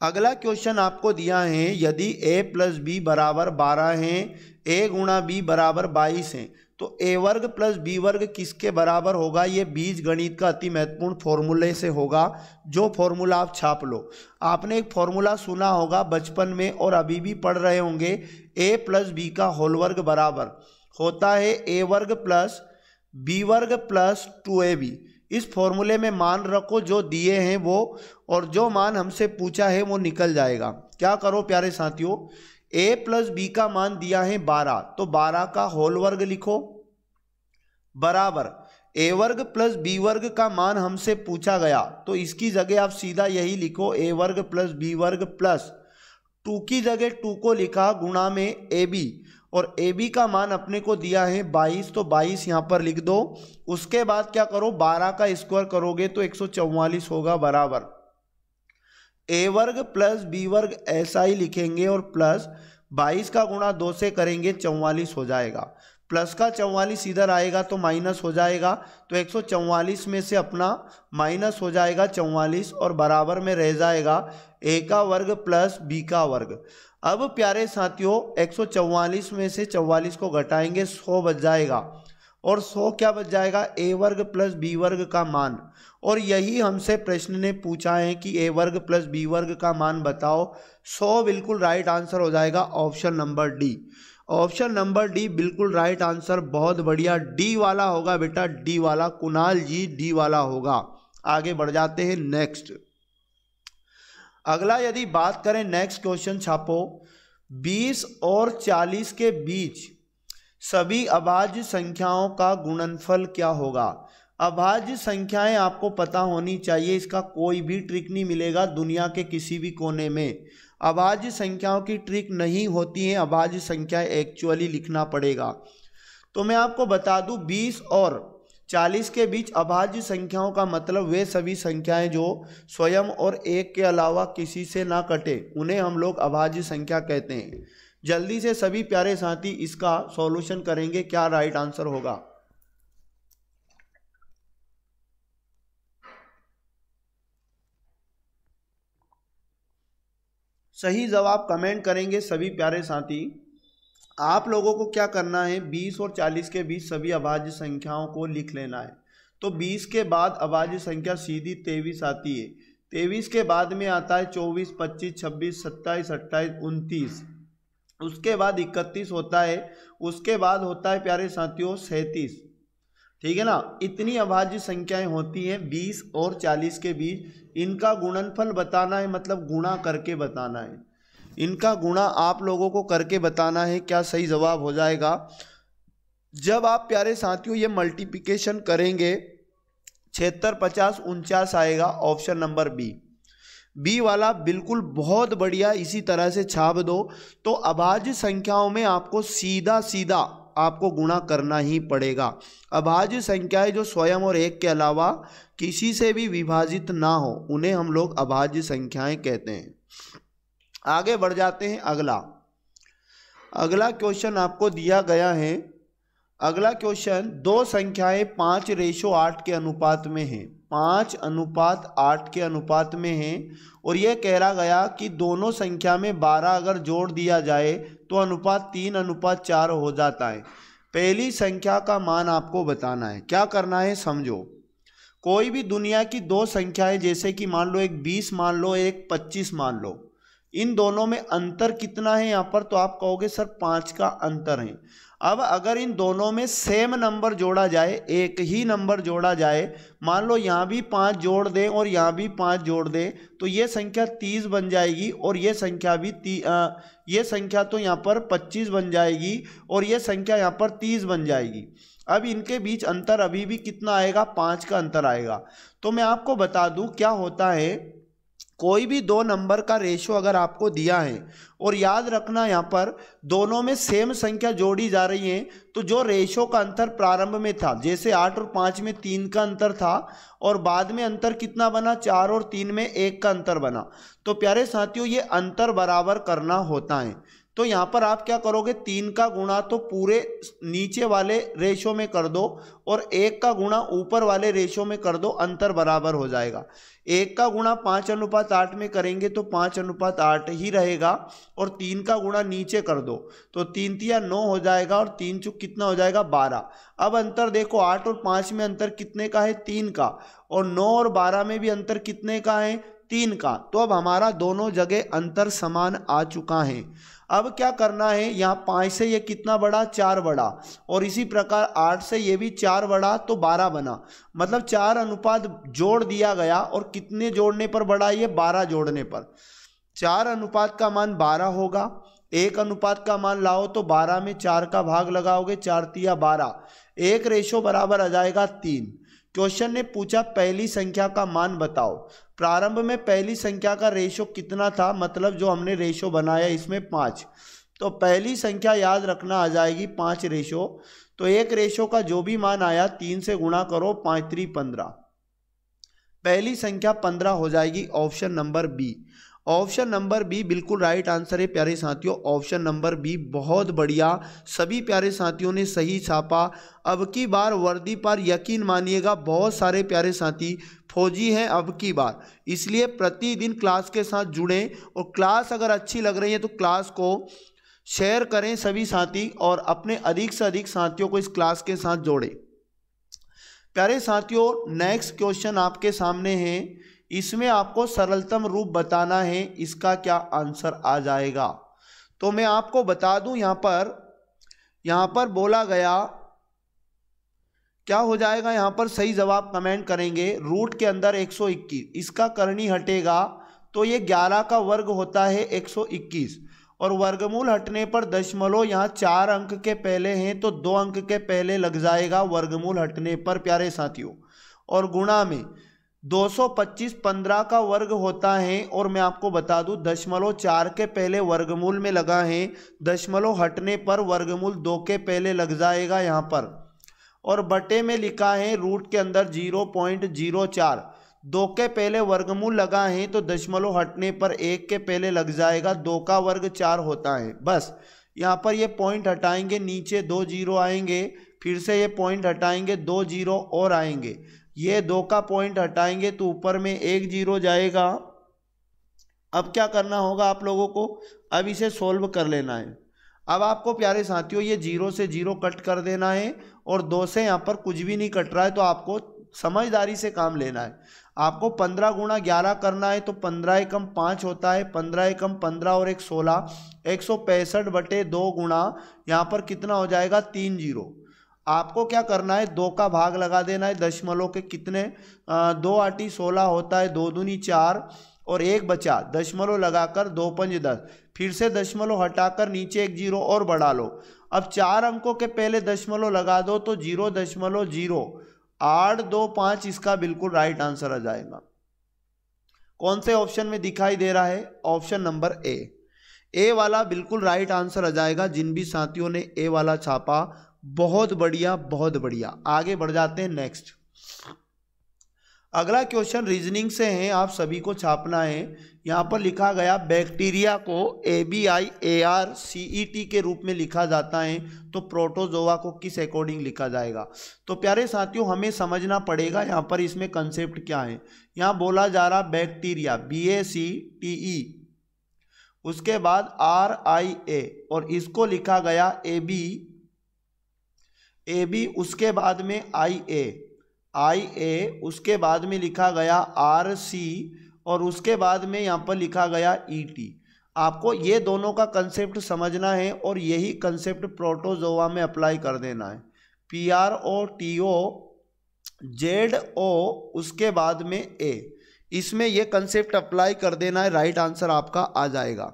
अगला क्वेश्चन आपको दिया है यदि ए प्लस बी बराबर बारह है ए गुणा बी बराबर बाईस है तो ए वर्ग प्लस बी वर्ग किसके बराबर होगा ये बीज गणित का अति महत्वपूर्ण फॉर्मूले से होगा जो फॉर्मूला आप छाप लो आपने एक फॉर्मूला सुना होगा बचपन में और अभी भी पढ़ रहे होंगे ए प्लस बी का होल वर्ग बराबर होता है ए वर्ग प्लस बी वर्ग प्लस टू ए बी इस फॉर्मूले में मान रखो जो दिए हैं वो और जो मान हमसे पूछा है वो निकल जाएगा क्या करो प्यारे साथियों ए प्लस बी का मान दिया है बारह तो बारह का होल वर्ग लिखो बराबर ए वर्ग प्लस बी वर्ग का मान हमसे पूछा गया तो इसकी जगह आप सीधा यही लिखो ए वर्ग प्लस बी वर्ग प्लस टू की जगह टू को लिखा गुणा में ए बी और ए बी का मान अपने को दिया है बाईस तो बाईस यहाँ पर लिख दो उसके बाद क्या करो बारह का स्क्वायर करोगे तो एक होगा बराबर ए वर्ग प्लस बी वर्ग ऐसा ही लिखेंगे और प्लस 22 का गुणा दो से करेंगे चौवालीस हो जाएगा प्लस का चौवालीस इधर आएगा तो माइनस हो जाएगा तो एक में से अपना माइनस हो जाएगा चौवालीस और बराबर में रह जाएगा ए का वर्ग प्लस बी का वर्ग अब प्यारे साथियों एक में से 44 को घटाएंगे 100 बच जाएगा और 100 क्या बच जाएगा ए वर्ग प्लस बी वर्ग का मान और यही हमसे प्रश्न ने पूछा है कि ए वर्ग प्लस बी वर्ग का मान बताओ 100 बिल्कुल राइट आंसर हो जाएगा option number D option number D बिल्कुल राइट आंसर बहुत बढ़िया डी वाला होगा बेटा डी वाला कुणाल जी डी वाला होगा आगे बढ़ जाते हैं नेक्स्ट अगला यदि बात करें नेक्स्ट क्वेश्चन छापो 20 और 40 के बीच सभी अभाज्य संख्याओं का गुणनफल क्या होगा अभाज्य संख्याएं आपको पता होनी चाहिए इसका कोई भी ट्रिक नहीं मिलेगा दुनिया के किसी भी कोने में अभाज्य संख्याओं की ट्रिक नहीं होती है अभाज्य संख्या एक्चुअली लिखना पड़ेगा तो मैं आपको बता दूं 20 और चालीस के बीच अभाज्य संख्याओं का मतलब वे सभी संख्याएं जो स्वयं और एक के अलावा किसी से ना कटे उन्हें हम लोग अभाज्य संख्या कहते हैं जल्दी से सभी प्यारे साथी इसका सॉल्यूशन करेंगे क्या राइट आंसर होगा सही जवाब कमेंट करेंगे सभी प्यारे साथी आप लोगों को क्या करना है 20 और 40 के बीच सभी अभाज्य संख्याओं को लिख लेना है तो 20 के बाद अभाज्य संख्या सीधी तेईस आती है तेईस के बाद में आता है 24, 25, 26, 27, 28, उनतीस उसके बाद 31 होता है उसके बाद होता है प्यारे साथियों सैंतीस ठीक है ना इतनी अभाज्य संख्याएं होती हैं 20 और 40 के बीच इनका गुणनफल बताना है मतलब गुणा करके बताना है इनका गुणा आप लोगों को करके बताना है क्या सही जवाब हो जाएगा जब आप प्यारे साथियों ये मल्टीप्लिकेशन करेंगे छिहत्तर पचास उनचास आएगा ऑप्शन नंबर बी बी वाला बिल्कुल बहुत बढ़िया इसी तरह से छाप दो तो अभाज्य संख्याओं में आपको सीधा सीधा आपको गुणा करना ही पड़ेगा अभाज्य संख्याएं जो स्वयं और एक के अलावा किसी से भी विभाजित ना हो उन्हें हम लोग अभाज्य संख्याएं कहते हैं आगे बढ़ जाते हैं अगला अगला क्वेश्चन आपको दिया गया है अगला क्वेश्चन दो संख्याएं पाँच रेशो आठ के अनुपात में हैं पाँच अनुपात आठ के अनुपात में हैं और यह कह रहा गया कि दोनों संख्या में बारह अगर जोड़ दिया जाए तो अनुपात तीन अनुपात चार हो जाता है पहली संख्या का मान आपको बताना है क्या करना है समझो कोई भी दुनिया की दो संख्याएं जैसे कि मान लो एक बीस मान लो एक पच्चीस मान लो इन दोनों में अंतर कितना है यहाँ पर तो आप कहोगे सर पाँच का अंतर है अब अगर इन दोनों में सेम नंबर जोड़ा जाए एक ही नंबर जोड़ा जाए मान लो यहाँ भी पाँच जोड़ दें और यहाँ भी पाँच जोड़ दें तो ये संख्या तीस बन जाएगी और ये संख्या भी ती आ, ये संख्या तो यहाँ पर पच्चीस बन जाएगी और ये संख्या यहाँ पर तीस बन जाएगी अब इनके बीच अंतर अभी भी कितना आएगा पाँच का अंतर आएगा तो मैं आपको बता दूँ क्या होता है कोई भी दो नंबर का रेशो अगर आपको दिया है और याद रखना यहाँ पर दोनों में सेम संख्या जोड़ी जा रही है तो जो रेशो का अंतर प्रारंभ में था जैसे आठ और पाँच में तीन का अंतर था और बाद में अंतर कितना बना चार और तीन में एक का अंतर बना तो प्यारे साथियों ये अंतर बराबर करना होता है तो यहाँ पर आप क्या करोगे तीन का गुणा तो पूरे नीचे वाले रेशो में कर दो और एक का गुणा ऊपर वाले रेशो में कर दो अंतर बराबर हो जाएगा एक का गुणा पाँच अनुपात आठ में करेंगे तो पाँच अनुपात आठ ही रहेगा और तीन का गुणा नीचे कर दो तो तीन तिया नौ हो जाएगा और तीन चुक कितना हो जाएगा बारह अब अंतर देखो आठ और पाँच में अंतर कितने का है तीन का और नौ और बारह में भी अंतर कितने का है तीन का तो अब हमारा दोनों जगह अंतर समान आ चुका है अब क्या करना है यहाँ पाँच से ये कितना बड़ा चार बड़ा और इसी प्रकार आठ से ये भी चार बढ़ा तो बारह बना मतलब चार अनुपात जोड़ दिया गया और कितने जोड़ने पर बढ़ा ये बारह जोड़ने पर चार अनुपात का मान बारह होगा एक अनुपात का मान लाओ तो बारह में चार का भाग लगाओगे चार तिया बारह एक रेशो बराबर आ जाएगा तीन क्वेश्चन ने पूछा पहली संख्या का मान बताओ प्रारंभ में पहली संख्या का रेशो कितना था मतलब जो हमने रेशो बनाया इसमें पाँच तो पहली संख्या याद रखना आ जाएगी पाँच रेशो तो एक रेशो का जो भी मान आया तीन से गुणा करो पाँच त्री पंद्रह पहली संख्या पंद्रह हो जाएगी option number B option number B बिल्कुल राइट आंसर है प्यारे साथियों ऑप्शन नंबर बी बहुत बढ़िया सभी प्यारे साथियों ने सही छापा अब की बार वर्दी पर यकीन मानिएगा बहुत सारे प्यारे साथी फौजी हैं अब की बार इसलिए प्रतिदिन क्लास के साथ जुड़ें और क्लास अगर अच्छी लग रही है तो क्लास को शेयर करें सभी साथी और अपने अधिक से अधिक साथियों को इस क्लास के साथ जोड़ें प्यारे साथियों नेक्स्ट क्वेश्चन आपके सामने हैं इसमें आपको सरलतम रूप बताना है इसका क्या आंसर आ जाएगा तो मैं आपको बता दूं यहाँ पर यहां पर बोला गया क्या हो जाएगा यहाँ पर सही जवाब कमेंट करेंगे रूट के अंदर 121 इसका करनी हटेगा तो ये 11 का वर्ग होता है 121 और वर्गमूल हटने पर दशमलव यहाँ चार अंक के पहले हैं तो दो अंक के पहले लग जाएगा वर्गमूल हटने पर प्यारे साथियों और गुणा में 225 पंद्रह का वर्ग होता है और मैं आपको बता दूं दशमलव चार के पहले वर्गमूल में लगा है दशमलव हटने पर वर्गमूल दो के पहले लग जाएगा यहाँ पर और बटे में लिखा है रूट के अंदर जीरो पॉइंट जीरो चार दो के पहले वर्गमूल लगा है तो दशमलव हटने पर एक के पहले लग जाएगा दो का वर्ग चार होता है बस यहाँ पर ये पॉइंट हटाएंगे नीचे दो जीरो आएंगे फिर से ये पॉइंट हटाएंगे दो जीरो और आएंगे ये दो का पॉइंट हटाएंगे तो ऊपर में एक जीरो जाएगा अब क्या करना होगा आप लोगों को अब इसे सोल्व कर लेना है अब आपको प्यारे साथियों ये जीरो से जीरो कट कर देना है और दो से यहाँ पर कुछ भी नहीं कट रहा है तो आपको समझदारी से काम लेना है आपको पंद्रह गुणा ग्यारह करना है तो पंद्रह एकम पाँच होता है पंद्रह एकम पंद्रह और एक सोलह एक सौ पैंसठ बटे दो गुणा यहाँ पर कितना हो जाएगा तीन जीरो आपको क्या करना है दो का भाग लगा देना है दशमलव के कितने आ, दो आटी सोलह होता है दो दूनी चार और एक बचा दशमलव लगाकर दो पंज दस फिर से दशमलव हटाकर नीचे एक जीरो और बढ़ा लो अब चार अंकों के पहले दशमलव लगा दो तो जीरो दशमलव जीरो आठ दो पाँच इसका बिल्कुल राइट आंसर आ जाएगा कौन से ऑप्शन में दिखाई दे रहा है ऑप्शन नंबर ए ए वाला बिल्कुल राइट आंसर आ जाएगा जिन भी साथियों ने ए वाला छापा बहुत बढ़िया बहुत बढ़िया आगे बढ़ जाते हैं नेक्स्ट अगला क्वेश्चन रीजनिंग से है आप सभी को छापना है यहाँ पर लिखा गया बैक्टीरिया को A B I A R C E T के रूप में लिखा जाता है तो प्रोटोजोवा को किस अकॉर्डिंग लिखा जाएगा तो प्यारे साथियों हमें समझना पड़ेगा यहाँ पर इसमें कंसेप्ट क्या है यहाँ बोला जा रहा bacteria B A C T E उसके बाद आर आई ए और इसको लिखा गया ए बी ए बी उसके बाद में आई ए आई ए उसके बाद में लिखा गया आर सी और उसके बाद में यहाँ पर लिखा गया ई e टी आपको ये दोनों का कंसेप्ट समझना है और यही कंसेप्ट प्रोटोजोवा में अप्लाई कर देना है P R O T O Z O उसके बाद में ए इसमें यह कंसेप्ट अप्लाई कर देना है राइट आंसर आपका आ जाएगा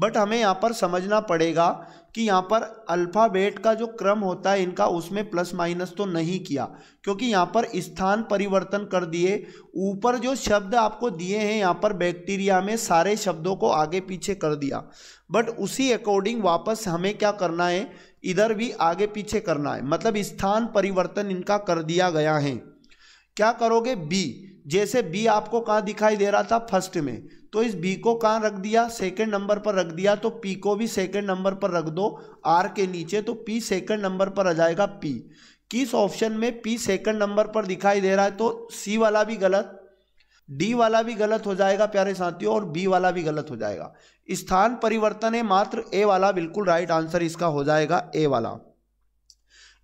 बट हमें यहाँ पर समझना पड़ेगा कि यहाँ पर अल्फ़ाबेट का जो क्रम होता है इनका उसमें प्लस माइनस तो नहीं किया क्योंकि यहाँ पर स्थान परिवर्तन कर दिए ऊपर जो शब्द आपको दिए हैं यहाँ पर बैक्टीरिया में सारे शब्दों को आगे पीछे कर दिया बट उसी अकॉर्डिंग वापस हमें क्या करना है इधर भी आगे पीछे करना है मतलब स्थान परिवर्तन इनका कर दिया गया है क्या करोगे बी जैसे बी आपको कहाँ दिखाई दे रहा था फर्स्ट में तो इस बी को कहाँ रख दिया सेकंड नंबर पर रख दिया तो पी को भी सेकंड नंबर पर रख दो आर के नीचे तो पी सेकंड नंबर पर आ जाएगा पी किस ऑप्शन में पी सेकंड नंबर पर दिखाई दे रहा है तो सी वाला भी गलत डी वाला भी गलत हो जाएगा प्यारे साथियों और बी वाला भी गलत हो जाएगा स्थान परिवर्तन है मात्र ए वाला बिल्कुल राइट आंसर इसका हो जाएगा ए वाला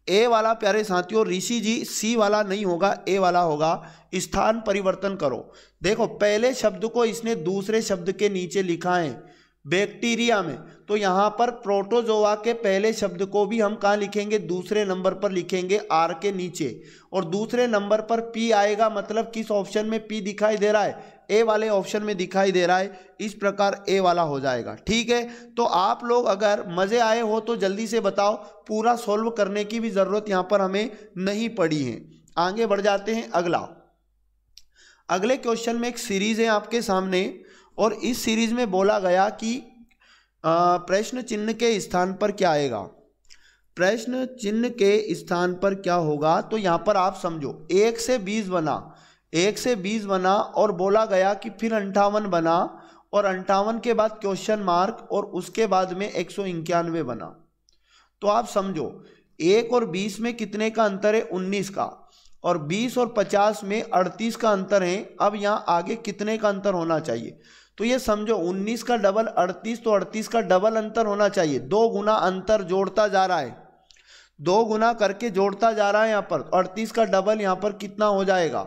ए वाला प्यारे साथियों ऋषि जी सी वाला नहीं होगा ए वाला होगा स्थान परिवर्तन करो देखो पहले शब्द को इसने दूसरे शब्द के नीचे लिखा है बैक्टीरिया में तो यहाँ पर प्रोटोजोआ के पहले शब्द को भी हम कहाँ लिखेंगे दूसरे नंबर पर लिखेंगे आर के नीचे और दूसरे नंबर पर पी आएगा मतलब किस ऑप्शन में पी दिखाई दे रहा है ए वाले ऑप्शन में दिखाई दे रहा है इस प्रकार ए वाला हो जाएगा ठीक है तो आप लोग अगर मज़े आए हो तो जल्दी से बताओ पूरा सॉल्व करने की भी ज़रूरत यहाँ पर हमें नहीं पड़ी है आगे बढ़ जाते हैं अगला अगले क्वेश्चन में एक सीरीज़ है आपके सामने और इस सीरीज में बोला गया कि प्रश्न चिन्ह के स्थान पर क्या आएगा प्रश्न चिन्ह के स्थान पर क्या होगा तो यहाँ पर आप समझो एक से बीस बना एक से बीस बना और बोला गया कि फिर अंठावन बना और अंठावन के बाद क्वेश्चन मार्क और उसके बाद में एक सौ इक्यानवे बना तो आप समझो एक और बीस में कितने का अंतर है उन्नीस का और बीस और पचास में अड़तीस का अंतर है अब यहाँ आगे कितने का अंतर होना चाहिए तो ये समझो 19 का डबल 38 तो 38 का डबल अंतर होना चाहिए दो गुना अंतर जोड़ता जा रहा है दो गुना करके जोड़ता जा रहा है यहाँ पर तो अड़तीस का डबल यहाँ पर कितना हो जाएगा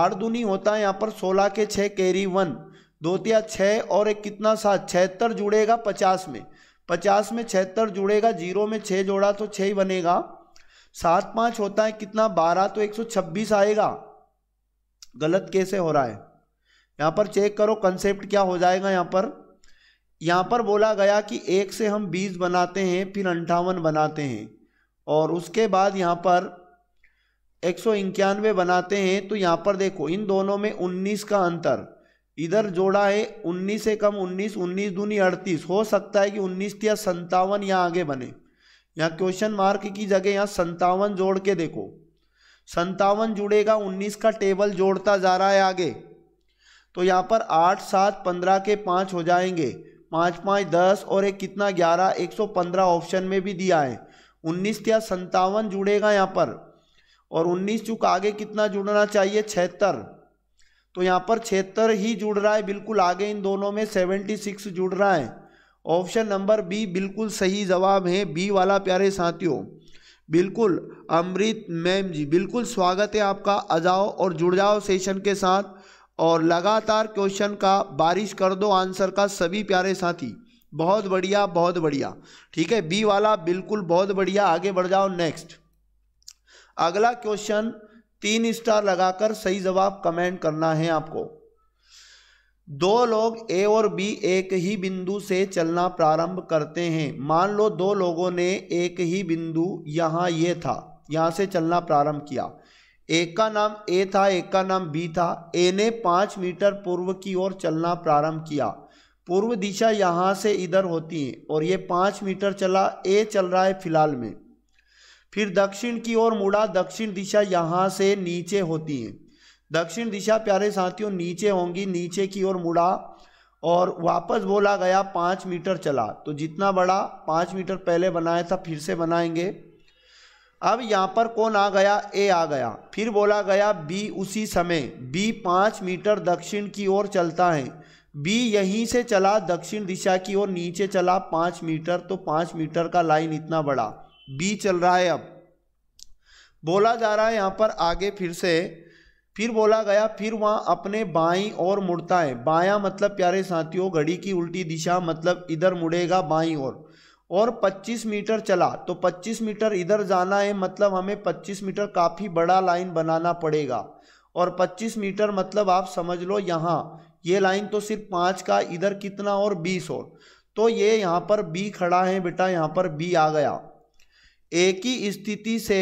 आठ दूनी होता है यहाँ पर सोलह के छः कैरी वन तिया छः और एक कितना सात छहत्तर जुड़ेगा पचास में पचास में छिहत्तर जुड़ेगा जीरो में छः जोड़ा तो छः ही बनेगा सात पाँच होता है कितना बारह तो एक सौ छब्बीस आएगा गलत कैसे हो रहा है यहाँ पर चेक करो कंसेप्ट क्या हो जाएगा यहाँ पर यहाँ पर बोला गया कि एक से हम बीस बनाते हैं फिर अंठावन बनाते हैं और उसके बाद यहाँ पर एक सौ इक्यानवे बनाते हैं तो यहाँ पर देखो इन दोनों में उन्नीस का अंतर इधर जोड़ा है उन्नीस से कम उन्नीस उन्नीस दूनी अड़तीस हो सकता है कि उन्नीस या संतावन यहाँ आगे बने यहाँ क्वेश्चन मार्क की जगह यहाँ संतावन जोड़ के देखो संतावन जुड़ेगा उन्नीस का टेबल जोड़ता जा रहा है आगे तो यहाँ पर आठ सात पंद्रह के पाँच हो जाएंगे पाँच पाँच दस और एक कितना ग्यारह एक सौ पंद्रह ऑप्शन में भी दिया है उन्नीस या संतावन जुड़ेगा यहाँ पर और उन्नीस चूक आगे कितना जुड़ना चाहिए छिहत्तर तो यहाँ पर छिहत्तर ही जुड़ रहा है बिल्कुल आगे इन दोनों में सेवेंटी सिक्स जुड़ रहा है ऑप्शन नंबर बी बिल्कुल सही जवाब है बी वाला प्यारे साथियों बिल्कुल अमृत मैम जी बिल्कुल स्वागत है आपका आ जाओ और जुड़ जाओ सेशन के साथ और लगातार क्वेश्चन का बारिश कर दो आंसर का सभी प्यारे साथी बहुत बढ़िया बहुत बढ़िया ठीक है बी वाला बिल्कुल बहुत बढ़िया आगे बढ़ जाओ नेक्स्ट अगला क्वेश्चन तीन स्टार लगाकर सही जवाब कमेंट करना है आपको दो लोग ए और बी एक ही बिंदु से चलना प्रारंभ करते हैं मान लो दो लोगों ने एक ही बिंदु यहाँ ये था यहाँ से चलना प्रारंभ किया एक का नाम ए था एक का नाम बी था ए ने पाँच मीटर पूर्व की ओर चलना प्रारंभ किया पूर्व दिशा यहाँ से इधर होती है और ये पाँच मीटर चला ए चल रहा है फिलहाल में फिर दक्षिण की ओर मुड़ा दक्षिण दिशा यहाँ से नीचे होती है दक्षिण दिशा प्यारे साथियों नीचे होंगी नीचे की ओर मुड़ा और वापस बोला गया पाँच मीटर चला तो जितना बड़ा पाँच मीटर पहले बनाया था फिर से बनाएंगे अब यहाँ पर कौन आ गया ए आ गया फिर बोला गया बी उसी समय बी पाँच मीटर दक्षिण की ओर चलता है बी यहीं से चला दक्षिण दिशा की ओर नीचे चला पाँच मीटर तो पाँच मीटर का लाइन इतना बड़ा बी चल रहा है अब बोला जा रहा है यहाँ पर आगे फिर से फिर बोला गया फिर वहाँ अपने बाई और मुड़ता है बायां मतलब प्यारे साथियों घड़ी की उल्टी दिशा मतलब इधर मुड़ेगा बाई और और 25 मीटर चला तो 25 मीटर इधर जाना है मतलब हमें 25 मीटर काफ़ी बड़ा लाइन बनाना पड़ेगा और 25 मीटर मतलब आप समझ लो यहाँ ये लाइन तो सिर्फ पाँच का इधर कितना और बीस और तो ये यहाँ पर बी खड़ा है बेटा यहाँ पर बी आ गया ए की स्थिति से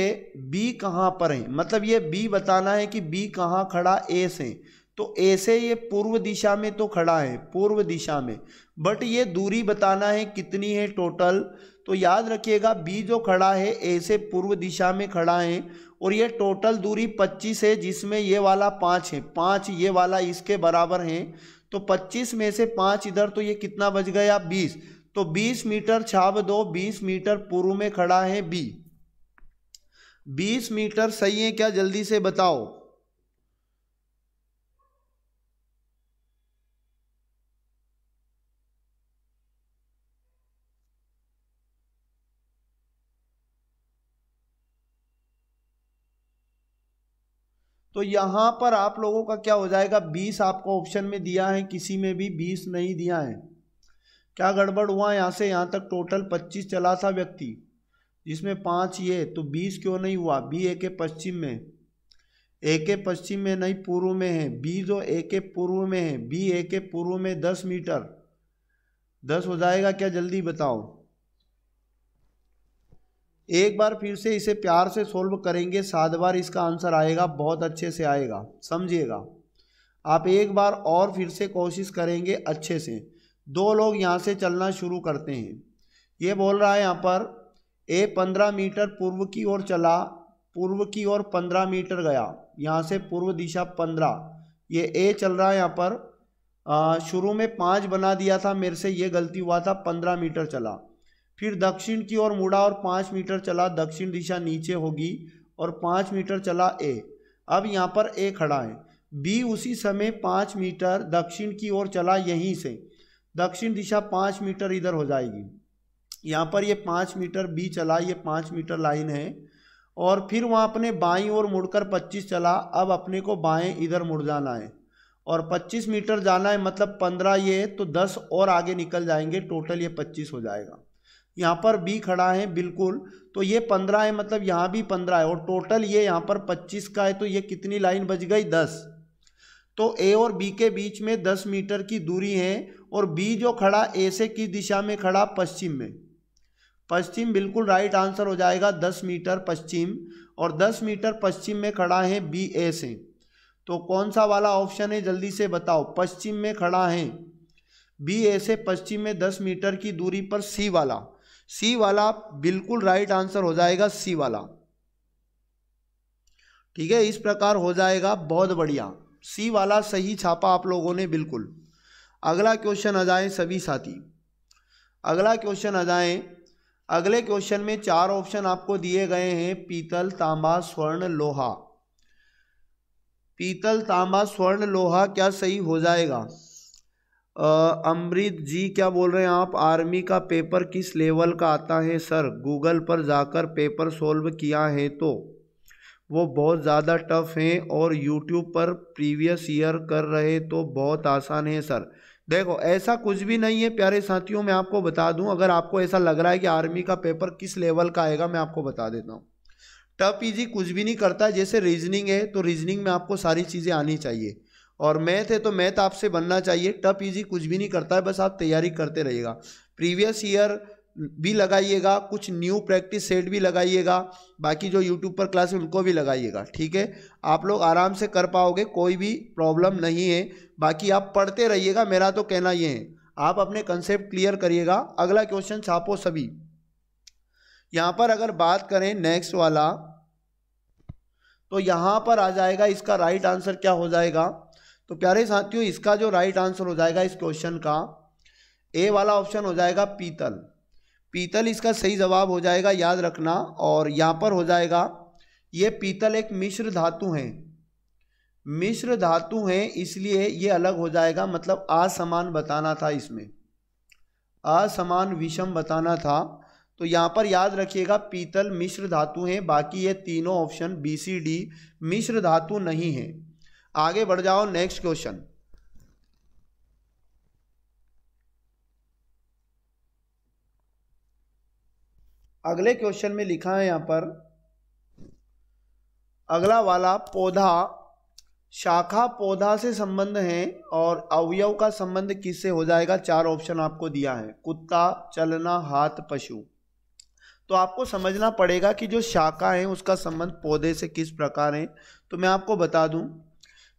बी कहाँ पर है मतलब ये बी बताना है कि बी कहाँ खड़ा ए से तो ऐसे ये पूर्व दिशा में तो खड़ा है पूर्व दिशा में बट ये दूरी बताना है कितनी है टोटल तो याद रखिएगा बी जो खड़ा है ऐसे पूर्व दिशा में खड़ा है और ये टोटल दूरी 25 है जिसमें ये वाला पाँच है पाँच ये वाला इसके बराबर है तो 25 में से पाँच इधर तो ये कितना बच गया 20 तो 20 मीटर छाप दो 20 मीटर पूर्व में खड़ा है बी 20 मीटर सही है क्या जल्दी से बताओ तो यहाँ पर आप लोगों का क्या हो जाएगा बीस आपको ऑप्शन में दिया है किसी में भी बीस नहीं दिया है क्या गड़बड़ हुआ यहाँ से यहाँ तक टोटल पच्चीस चला था व्यक्ति जिसमें पाँच ये तो बीस क्यों नहीं हुआ बी ए के पश्चिम में ए के पश्चिम में नहीं पूर्व में है बी जो ए के पूर्व में है बी ए के पूर्व में दस मीटर दस हो जाएगा क्या जल्दी बताओ एक बार फिर से इसे प्यार से सोल्व करेंगे सात बार इसका आंसर आएगा बहुत अच्छे से आएगा समझिएगा आप एक बार और फिर से कोशिश करेंगे अच्छे से दो लोग यहाँ से चलना शुरू करते हैं ये बोल रहा है यहाँ पर ए पंद्रह मीटर पूर्व की ओर चला पूर्व की ओर पंद्रह मीटर गया यहाँ से पूर्व दिशा पंद्रह ये ए चल रहा है यहाँ पर शुरू में पाँच बना दिया था मेरे से ये गलती हुआ था पंद्रह मीटर चला फिर दक्षिण की ओर मुड़ा और पाँच मीटर चला दक्षिण दिशा नीचे होगी और पाँच मीटर चला ए अब यहाँ पर ए खड़ा है बी उसी समय पाँच मीटर दक्षिण की ओर चला यहीं से दक्षिण दिशा पाँच मीटर इधर हो जाएगी यहाँ पर ये पाँच मीटर बी चला ये पाँच मीटर लाइन है और फिर वहाँ अपने बाई ओर मुड़कर पच्चीस चला अब अपने को बाएं इधर मुड़ जाना है और पच्चीस मीटर जाना है मतलब पंद्रह ये तो दस और आगे निकल जाएंगे टोटल ये पच्चीस हो जाएगा यहाँ पर बी खड़ा है बिल्कुल तो ये पंद्रह है मतलब यहाँ भी पंद्रह है और टोटल ये यहाँ पर पच्चीस का है तो ये कितनी लाइन बच गई दस तो ए और बी के बीच में दस मीटर की दूरी है और बी जो खड़ा ए से किस दिशा में खड़ा पश्चिम में पश्चिम बिल्कुल राइट आंसर हो जाएगा दस मीटर पश्चिम और दस मीटर पश्चिम में खड़ा है बी ए से तो कौन सा वाला ऑप्शन है जल्दी से बताओ पश्चिम में खड़ा है बी ए से पश्चिम में दस मीटर की दूरी पर सी वाला सी वाला बिल्कुल राइट आंसर हो जाएगा सी वाला ठीक है इस प्रकार हो जाएगा बहुत बढ़िया सी वाला सही छापा आप लोगों ने बिल्कुल अगला क्वेश्चन आ जाए सभी साथी अगला क्वेश्चन आ जाए अगले क्वेश्चन में चार ऑप्शन आपको दिए गए हैं पीतल तांबा स्वर्ण लोहा पीतल तांबा स्वर्ण लोहा क्या सही हो जाएगा अमृत जी क्या बोल रहे हैं आप आर्मी का पेपर किस लेवल का आता है सर गूगल पर जाकर पेपर सोल्व किया है तो वो बहुत ज़्यादा टफ हैं और यूट्यूब पर प्रीवियस ईयर कर रहे तो बहुत आसान है सर देखो ऐसा कुछ भी नहीं है प्यारे साथियों मैं आपको बता दूं अगर आपको ऐसा लग रहा है कि आर्मी का पेपर किस लेवल का आएगा मैं आपको बता देता हूँ टफ ईजी कुछ भी नहीं करता जैसे रीजनिंग है तो रीजनिंग में आपको सारी चीज़ें आनी चाहिए और मैथ है तो मैथ तो आपसे बनना चाहिए टफ इजी कुछ भी नहीं करता है बस आप तैयारी करते रहिएगा प्रीवियस ईयर भी लगाइएगा कुछ न्यू प्रैक्टिस सेट भी लगाइएगा बाकी जो यूट्यूब पर क्लास है उनको भी लगाइएगा ठीक है आप लोग आराम से कर पाओगे कोई भी प्रॉब्लम नहीं है बाकी आप पढ़ते रहिएगा मेरा तो कहना ये है आप अपने कंसेप्ट क्लियर करिएगा अगला क्वेश्चन छापो सभी यहाँ पर अगर बात करें नेक्स्ट वाला तो यहाँ पर आ जाएगा इसका राइट आंसर क्या हो जाएगा तो प्यारे साथियों इसका जो राइट आंसर हो जाएगा इस क्वेश्चन का ए वाला ऑप्शन हो जाएगा पीतल पीतल इसका सही जवाब हो जाएगा याद रखना और यहाँ पर हो जाएगा ये पीतल एक मिश्र धातु है मिश्र धातु हैं इसलिए ये अलग हो जाएगा मतलब असमान बताना था इसमें असमान विषम बताना था तो यहाँ पर याद रखिएगा पीतल मिश्र धातु हैं बाकी ये तीनों ऑप्शन बी सी डी मिश्र धातु नहीं है आगे बढ़ जाओ नेक्स्ट क्वेश्चन अगले क्वेश्चन में लिखा है यहां पर अगला वाला पौधा शाखा पौधा से संबंध है और अवयव का संबंध किससे हो जाएगा चार ऑप्शन आपको दिया है कुत्ता चलना हाथ पशु तो आपको समझना पड़ेगा कि जो शाखा है उसका संबंध पौधे से किस प्रकार है तो मैं आपको बता दूं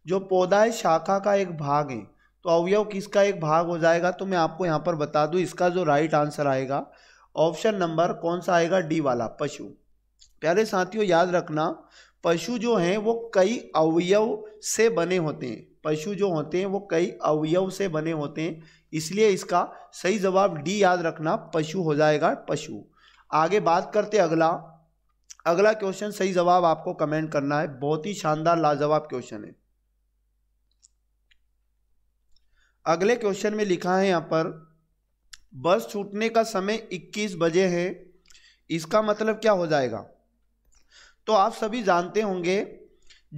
जो पौधा है शाखा का एक भाग है तो अवयव किसका एक भाग हो जाएगा तो मैं आपको यहाँ पर बता दूँ इसका जो राइट आंसर आएगा ऑप्शन नंबर कौन सा आएगा डी वाला पशु प्यारे साथियों याद रखना पशु जो हैं वो कई अवयव से बने होते हैं पशु जो होते हैं वो कई अवयव से बने होते हैं इसलिए इसका सही जवाब डी याद रखना पशु हो जाएगा पशु आगे बात करते अगला अगला क्वेश्चन सही जवाब आपको कमेंट करना है बहुत ही शानदार लाजवाब क्वेश्चन है अगले क्वेश्चन में लिखा है यहाँ पर बस छूटने का समय 21 बजे है इसका मतलब क्या हो जाएगा तो आप सभी जानते होंगे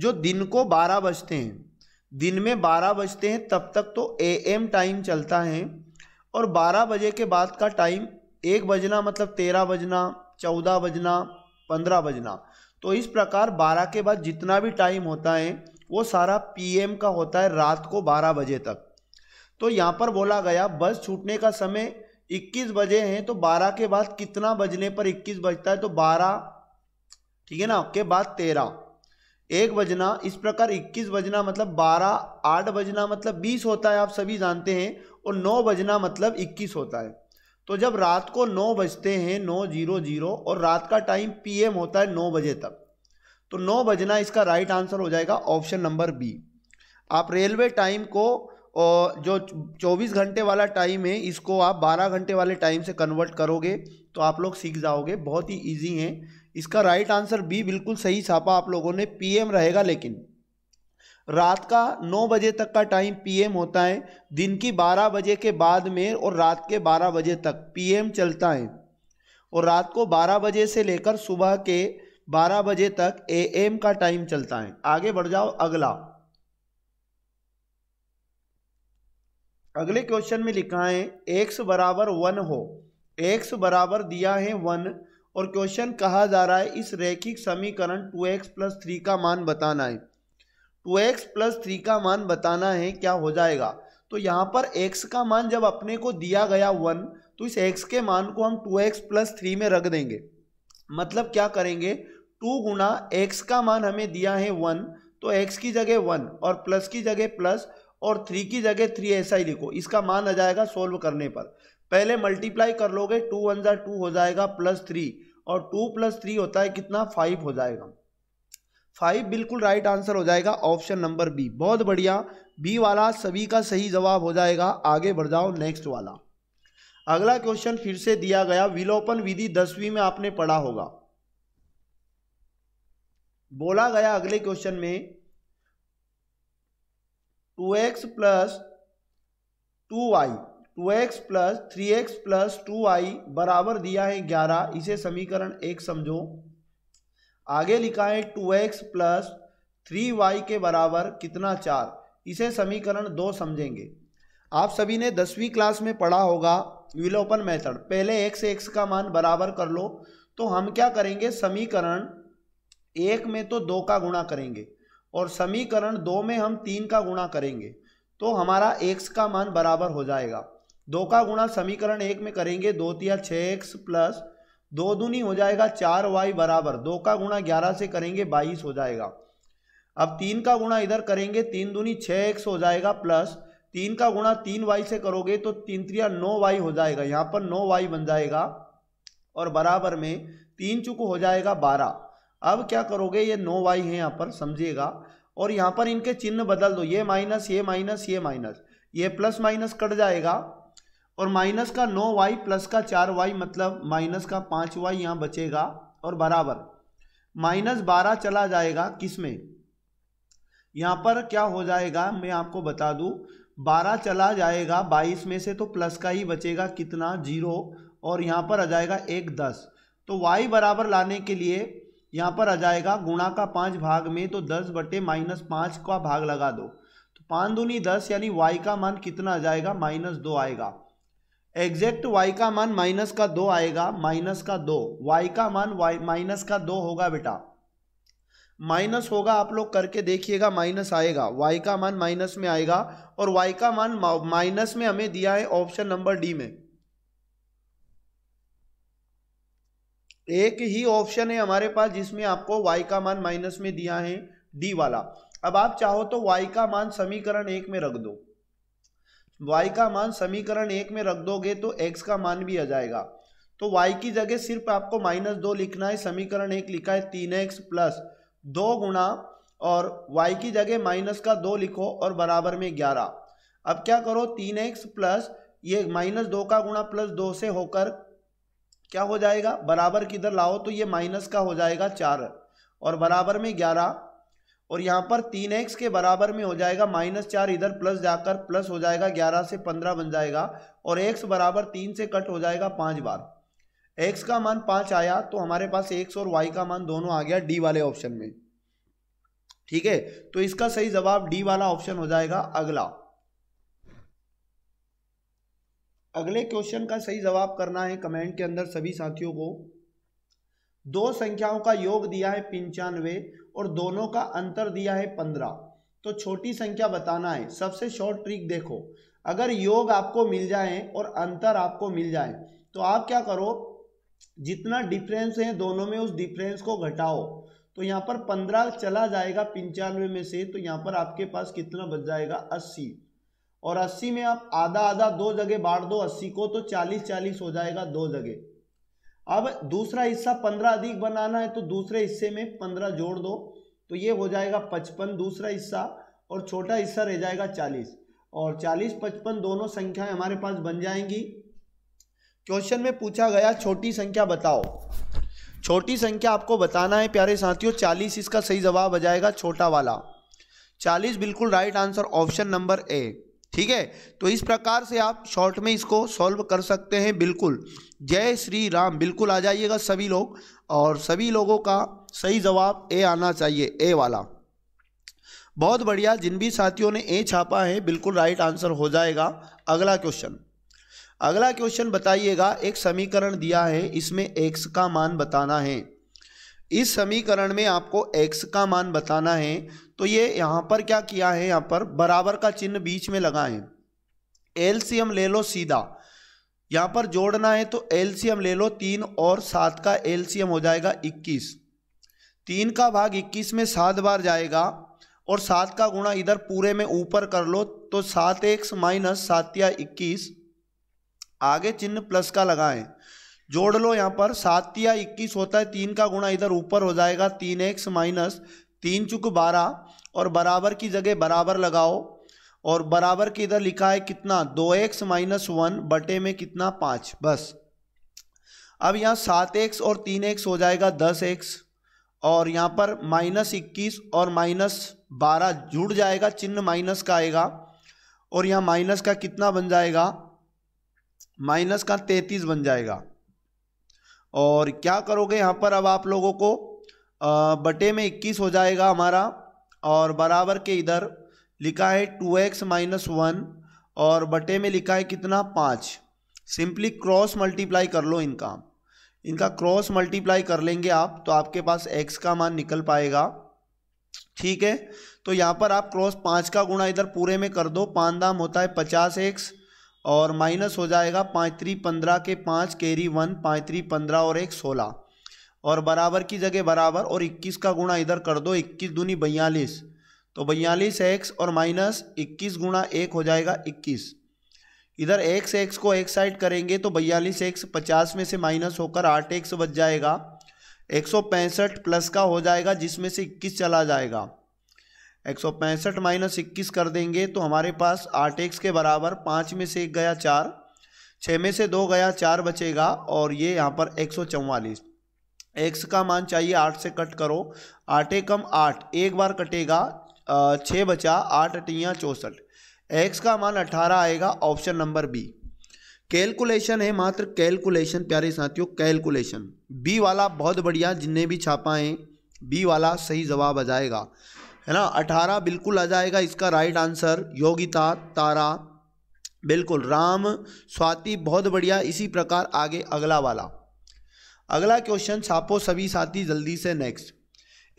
जो दिन को 12 बजते हैं दिन में 12 बजते हैं तब तक तो ए एम टाइम चलता है और 12 बजे के बाद का टाइम एक बजना मतलब 13 बजना 14 बजना 15 बजना तो इस प्रकार 12 के बाद जितना भी टाइम होता है वो सारा पीएम का होता है रात को 12 बजे तक तो यहाँ पर बोला गया बस छूटने का समय 21 बजे हैं तो 12 के बाद कितना बजने पर 21 बजता है तो 12 ठीक है ना के बाद 13 एक बजना इस प्रकार 21 बजना मतलब 12 आठ बजना मतलब 20 होता है आप सभी जानते हैं और 9 बजना मतलब 21 होता है तो जब रात को 9 बजते हैं नौ जीरो जीरो और रात का टाइम पीएम होता है नौ बजे तक तो नौ बजना इसका राइट आंसर हो जाएगा ऑप्शन नंबर बी आप रेलवे टाइम को और जो 24 घंटे वाला टाइम है इसको आप 12 घंटे वाले टाइम से कन्वर्ट करोगे तो आप लोग सीख जाओगे बहुत ही इजी है इसका राइट आंसर बी बिल्कुल सही छापा आप लोगों ने पीएम रहेगा लेकिन रात का 9 बजे तक का टाइम पीएम होता है दिन की 12 बजे के बाद में और रात के 12 बजे तक पीएम चलता है और रात को 12 बजे से लेकर सुबह के 12 बजे तक एएम का टाइम चलता है आगे बढ़ जाओ अगला अगले क्वेश्चन में लिखा है एक्स बराबर वन हो एक्स बराबर दिया है वन और क्वेश्चन कहा जा रहा है इस रैखिक समीकरण टू एक्स प्लस थ्री का मान बताना है टू एक्स प्लस थ्री का मान बताना है क्या हो जाएगा तो यहाँ पर x का मान जब अपने को दिया गया वन तो इस x के मान को हम टू एक्स प्लस थ्री में रख देंगे मतलब क्या करेंगे टू गुना एक्स का मान हमें दिया है वन तो एक्स की जगह वन और प्लस की जगह प्लस और थ्री की जगह थ्री ऐसा ही लिखो इसका मान आ जाएगा सोल्व करने पर पहले मल्टीप्लाई कर लोगे टू वन ज़ा टू हो जाएगा प्लस थ्री और टू प्लस थ्री होता है कितना फाइव हो जाएगा फाइव बिल्कुल राइट आंसर हो जाएगा ऑप्शन नंबर बी बहुत बढ़िया बी वाला सभी का सही जवाब हो जाएगा आगे बढ़ जाओ नेक्स्ट वाला अगला क्वेश्चन फिर से दिया गया विलोपन विधि दसवीं में आपने पढ़ा होगा बोला गया अगले क्वेश्चन में two X plus two Y two X plus three X plus two Y बराबर दिया है ग्यारह इसे समीकरण एक समझो आगे लिखा है two X plus three Y के बराबर कितना चार इसे समीकरण दो समझेंगे आप सभी ने दसवीं क्लास में पढ़ा होगा विलोपन मेथड पहले एक्स एक्स का मान बराबर कर लो तो हम क्या करेंगे समीकरण एक में तो दो का गुणा करेंगे और समीकरण दो में हम तीन का गुणा करेंगे तो हमारा एक्स का मान बराबर हो जाएगा दो का गुणा समीकरण एक में करेंगे दो तिया छः एक्स प्लस दो दूनी हो जाएगा चार वाई बराबर दो का गुणा ग्यारह से करेंगे बाईस हो जाएगा अब तीन का गुणा इधर करेंगे तीन दूनी छः एक्स हो जाएगा प्लस तीन का गुणा तीन वाई से करोगे तो तीन त्रिया नौ वाई हो जाएगा यहाँ पर नौ वाई बन जाएगा और बराबर में तीन चुक हो जाएगा बारह अब क्या करोगे ये नो वाई है यहाँ पर समझिएगा और यहाँ पर इनके चिन्ह बदल दो ये माइनस ये माइनस ये माइनस ये प्लस माइनस कट जाएगा और माइनस का नो वाई प्लस का चार वाई मतलब माइनस का पाँच वाई यहाँ बचेगा और बराबर माइनस बारह चला जाएगा किस में यहाँ पर क्या हो जाएगा मैं आपको बता दूँ बारह चला जाएगा बाईस में से तो प्लस का ही बचेगा कितना जीरो और यहाँ पर आ जाएगा एक दस तो वाई बराबर लाने के लिए यहाँ पर आ जाएगा गुणा का पाँच भाग में तो दस बटे माइनस पाँच का भाग लगा दो तो पाँच दूनी दस यानी वाई का मान कितना आ जाएगा माइनस दो आएगा एग्जैक्ट वाई का मान माइनस का दो आएगा माइनस का दो वाई का मान वाई माइनस का दो होगा बेटा माइनस होगा आप लोग करके देखिएगा माइनस आएगा वाई का मान माइनस में आएगा और वाई का मान माइनस में हमें दिया है ऑप्शन नंबर डी में एक ही ऑप्शन है हमारे पास जिसमें आपको y का मान माइनस में दिया है d वाला अब आप चाहो तो y का मान समीकरण एक में रख दो y का मान समीकरण एक में रख दोगे तो x का मान भी आ जाएगा तो y की जगह सिर्फ आपको माइनस दो लिखना है समीकरण एक लिखा है तीन एक्स प्लस दो गुणा और y की जगह माइनस का दो लिखो और बराबर में ग्यारह अब क्या करो तीन एक्स प्लस ये माइनस दो का गुणा प्लस दो से होकर क्या हो जाएगा बराबर किधर लाओ तो ये माइनस का हो जाएगा चार और बराबर में ग्यारह और यहाँ पर तीन एक्स के बराबर में हो जाएगा माइनस चार इधर प्लस जाकर प्लस हो जाएगा ग्यारह से पंद्रह बन जाएगा और एक्स बराबर तीन से कट हो जाएगा पाँच बार एक्स का मान पाँच आया तो हमारे पास एक्स और वाई का मान दोनों आ गया डी वाले ऑप्शन में ठीक है तो इसका सही जवाब डी वाला ऑप्शन हो जाएगा अगला अगले क्वेश्चन का सही जवाब करना है कमेंट के अंदर सभी साथियों को दो संख्याओं का योग दिया है पंचानवे और दोनों का अंतर दिया है पंद्रह तो छोटी संख्या बताना है सबसे शॉर्ट ट्रिक देखो अगर योग आपको मिल जाए और अंतर आपको मिल जाए तो आप क्या करो जितना डिफरेंस है दोनों में उस डिफरेंस को घटाओ तो यहाँ पर पंद्रह चला जाएगा पंचानवे में से तो यहाँ पर आपके पास कितना बच जाएगा अस्सी और 80 में आप आधा आधा दो जगह बांट दो 80 को तो 40 40 हो जाएगा दो जगह अब दूसरा हिस्सा 15 अधिक बनाना है तो दूसरे हिस्से में 15 जोड़ दो तो ये हो जाएगा 55 दूसरा हिस्सा और छोटा हिस्सा रह जाएगा 40 और 40 55 दोनों संख्याएं हमारे पास बन जाएंगी क्वेश्चन में पूछा गया छोटी संख्या बताओ छोटी संख्या आपको बताना है प्यारे साथियों चालीस इसका सही जवाब आ जाएगा छोटा वाला चालीस बिल्कुल right answer option number A ठीक है तो इस प्रकार से आप शॉर्ट में इसको सॉल्व कर सकते हैं बिल्कुल जय श्री राम बिल्कुल आ जाइएगा सभी लोग और सभी लोगों का सही जवाब ए आना चाहिए ए वाला बहुत बढ़िया जिन भी साथियों ने ए छापा है बिल्कुल राइट आंसर हो जाएगा अगला क्वेश्चन अगला क्वेश्चन बताइएगा एक समीकरण दिया है इसमें एक्स का मान बताना है इस समीकरण में आपको x का मान बताना है तो ये यहाँ पर क्या किया है यहाँ पर बराबर का चिन्ह बीच में है एलसीएम ले लो सीधा यहाँ पर जोड़ना है तो एलसीएम ले लो तीन और सात का एलसीएम हो जाएगा इक्कीस तीन का भाग इक्कीस में सात बार जाएगा और सात का गुणा इधर पूरे में ऊपर कर लो तो सात एक्स माइनस सात या इक्कीस आगे चिन्ह प्लस का लगाएं जोड़ लो यहाँ पर सात या इक्कीस होता है तीन का गुणा इधर ऊपर हो जाएगा तीन एक्स माइनस तीन चुक बारह और बराबर की जगह बराबर लगाओ और बराबर की इधर लिखा है कितना दो एक्स माइनस वन बटे में कितना पाँच बस अब यहाँ सात एक्स और तीन एक्स हो जाएगा दस एक्स और यहाँ पर माइनस इक्कीस और माइनस बारह जुड़ जाएगा चिन्ह माइनस का आएगा और यहाँ माइनस का कितना बन जाएगा माइनस का तैंतीस बन जाएगा और क्या करोगे यहाँ पर अब आप लोगों को आ, बटे में इक्कीस हो जाएगा हमारा और बराबर के इधर लिखा है टू एक्स माइनस वन और बटे में लिखा है कितना पाँच सिंपली क्रॉस मल्टीप्लाई कर लो इनका इनका क्रॉस मल्टीप्लाई कर लेंगे आप तो आपके पास एक्स का मान निकल पाएगा ठीक है तो यहाँ पर आप क्रॉस पाँच का गुणा इधर पूरे में कर दो पाँच दाम होता है पचास एक्स और माइनस हो जाएगा पाँच त्री पंद्रह के पाँच कैरी वन पाँच त्री पंद्रह और एक सोलह और बराबर की जगह बराबर और इक्कीस का गुणा इधर कर दो इक्कीस दूनी बयालीस तो बयालीस एक्स और माइनस इक्कीस गुणा एक हो जाएगा इक्कीस इधर एक्स एक्स को एक साइड करेंगे तो बयालीस एक्स पचास में से माइनस होकर आठ एक्स बच जाएगा एक सौ पैंसठ प्लस का हो जाएगा जिसमें से इक्कीस चला जाएगा एक सौ पैंसठ माइनस इक्कीस कर देंगे तो हमारे पास आठ एक्स के बराबर पाँच में से एक गया चार छः में से दो गया चार बचेगा और ये यहाँ पर एक सौ चौवालीस एक्स का मान चाहिए आठ से कट करो आठे कम आठ एक बार कटेगा छः बचा आठ अटियाँ चौंसठ एक्स का मान अठारह आएगा ऑप्शन नंबर बी कैलकुलेशन है मात्र कैलकुलेशन प्यारे साथियों कैलकुलेशन बी वाला बहुत बढ़िया जिनने भी छापा है बी वाला सही जवाब आ जाएगा है ना अठारह बिल्कुल आ जाएगा इसका राइट आंसर योगिता तारा बिल्कुल राम स्वाति बहुत बढ़िया इसी प्रकार आगे अगला वाला अगला क्वेश्चन छापो सभी साथी जल्दी से नेक्स्ट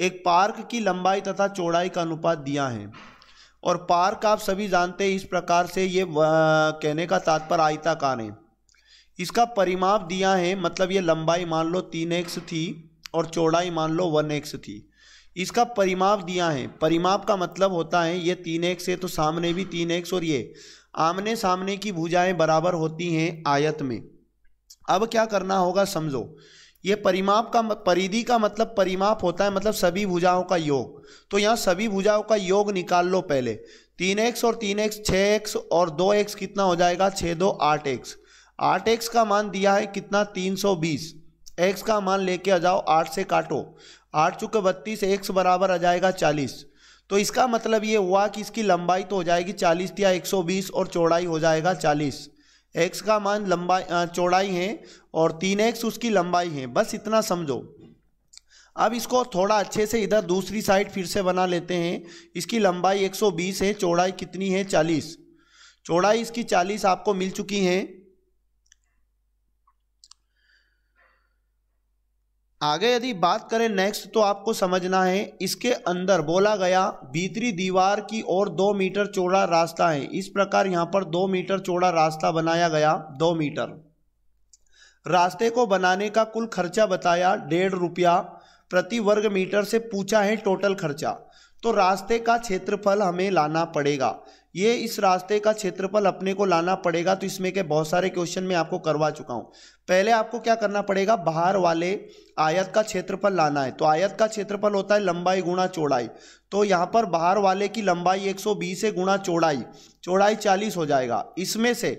एक पार्क की लंबाई तथा चौड़ाई का अनुपात दिया है और पार्क आप सभी जानते हैं इस प्रकार से ये कहने का तात्पर्य आयताकार है इसका परिमाप दिया है मतलब ये लंबाई मान लो तीन एक्स थी और चौड़ाई मान लो वन एक्स थी इसका परिमाप दिया है परिमाप का मतलब होता है ये तीन एक्स है तो सामने भी तीन एक्स और ये आमने सामने की भुजाएं बराबर होती हैं आयत में अब क्या करना होगा समझो ये परिमाप का परिधि का मतलब परिमाप होता है मतलब सभी भुजाओं का योग तो यहाँ सभी भुजाओं का योग निकाल लो पहले तीन एक्स और तीन एक्स छः एक्स और दो एक्स कितना हो जाएगा छः दो आठ एक्स आठ एक्स का मान दिया है कितना तीन सौ बीस एक्स का मान लेके आ जाओ आठ से काटो आठ चुके बत्तीस एक्स बराबर आ जाएगा चालीस तो इसका मतलब ये हुआ कि इसकी लंबाई तो हो जाएगी चालीस या एक सौ बीस और चौड़ाई हो जाएगा चालीस एक्स का मान लंबाई चौड़ाई है और तीन एक्स उसकी लंबाई है बस इतना समझो अब इसको थोड़ा अच्छे से इधर दूसरी साइड फिर से बना लेते हैं इसकी लंबाई 120 है चौड़ाई कितनी है 40 चौड़ाई इसकी 40 आपको मिल चुकी है आगे यदि बात करें नेक्स्ट तो आपको समझना है इसके अंदर बोला गया भीतरी दीवार की ओर दो मीटर चौड़ा रास्ता है इस प्रकार यहाँ पर दो मीटर चौड़ा रास्ता बनाया गया दो मीटर रास्ते को बनाने का कुल खर्चा बताया डेढ़ रुपया प्रति वर्ग मीटर से पूछा है टोटल खर्चा तो रास्ते का क्षेत्रफल हमें लाना पड़ेगा ये इस रास्ते का क्षेत्रफल अपने को लाना पड़ेगा तो इसमें के बहुत सारे क्वेश्चन मैं आपको करवा चुका हूँ पहले आपको क्या करना पड़ेगा बाहर वाले आयत का क्षेत्रफल लाना है तो आयत का क्षेत्रफल होता है लंबाई गुणा चौड़ाई तो यहाँ पर बाहर वाले की लंबाई 120 है गुणा चौड़ाई चौड़ाई चालीस हो जाएगा इसमें से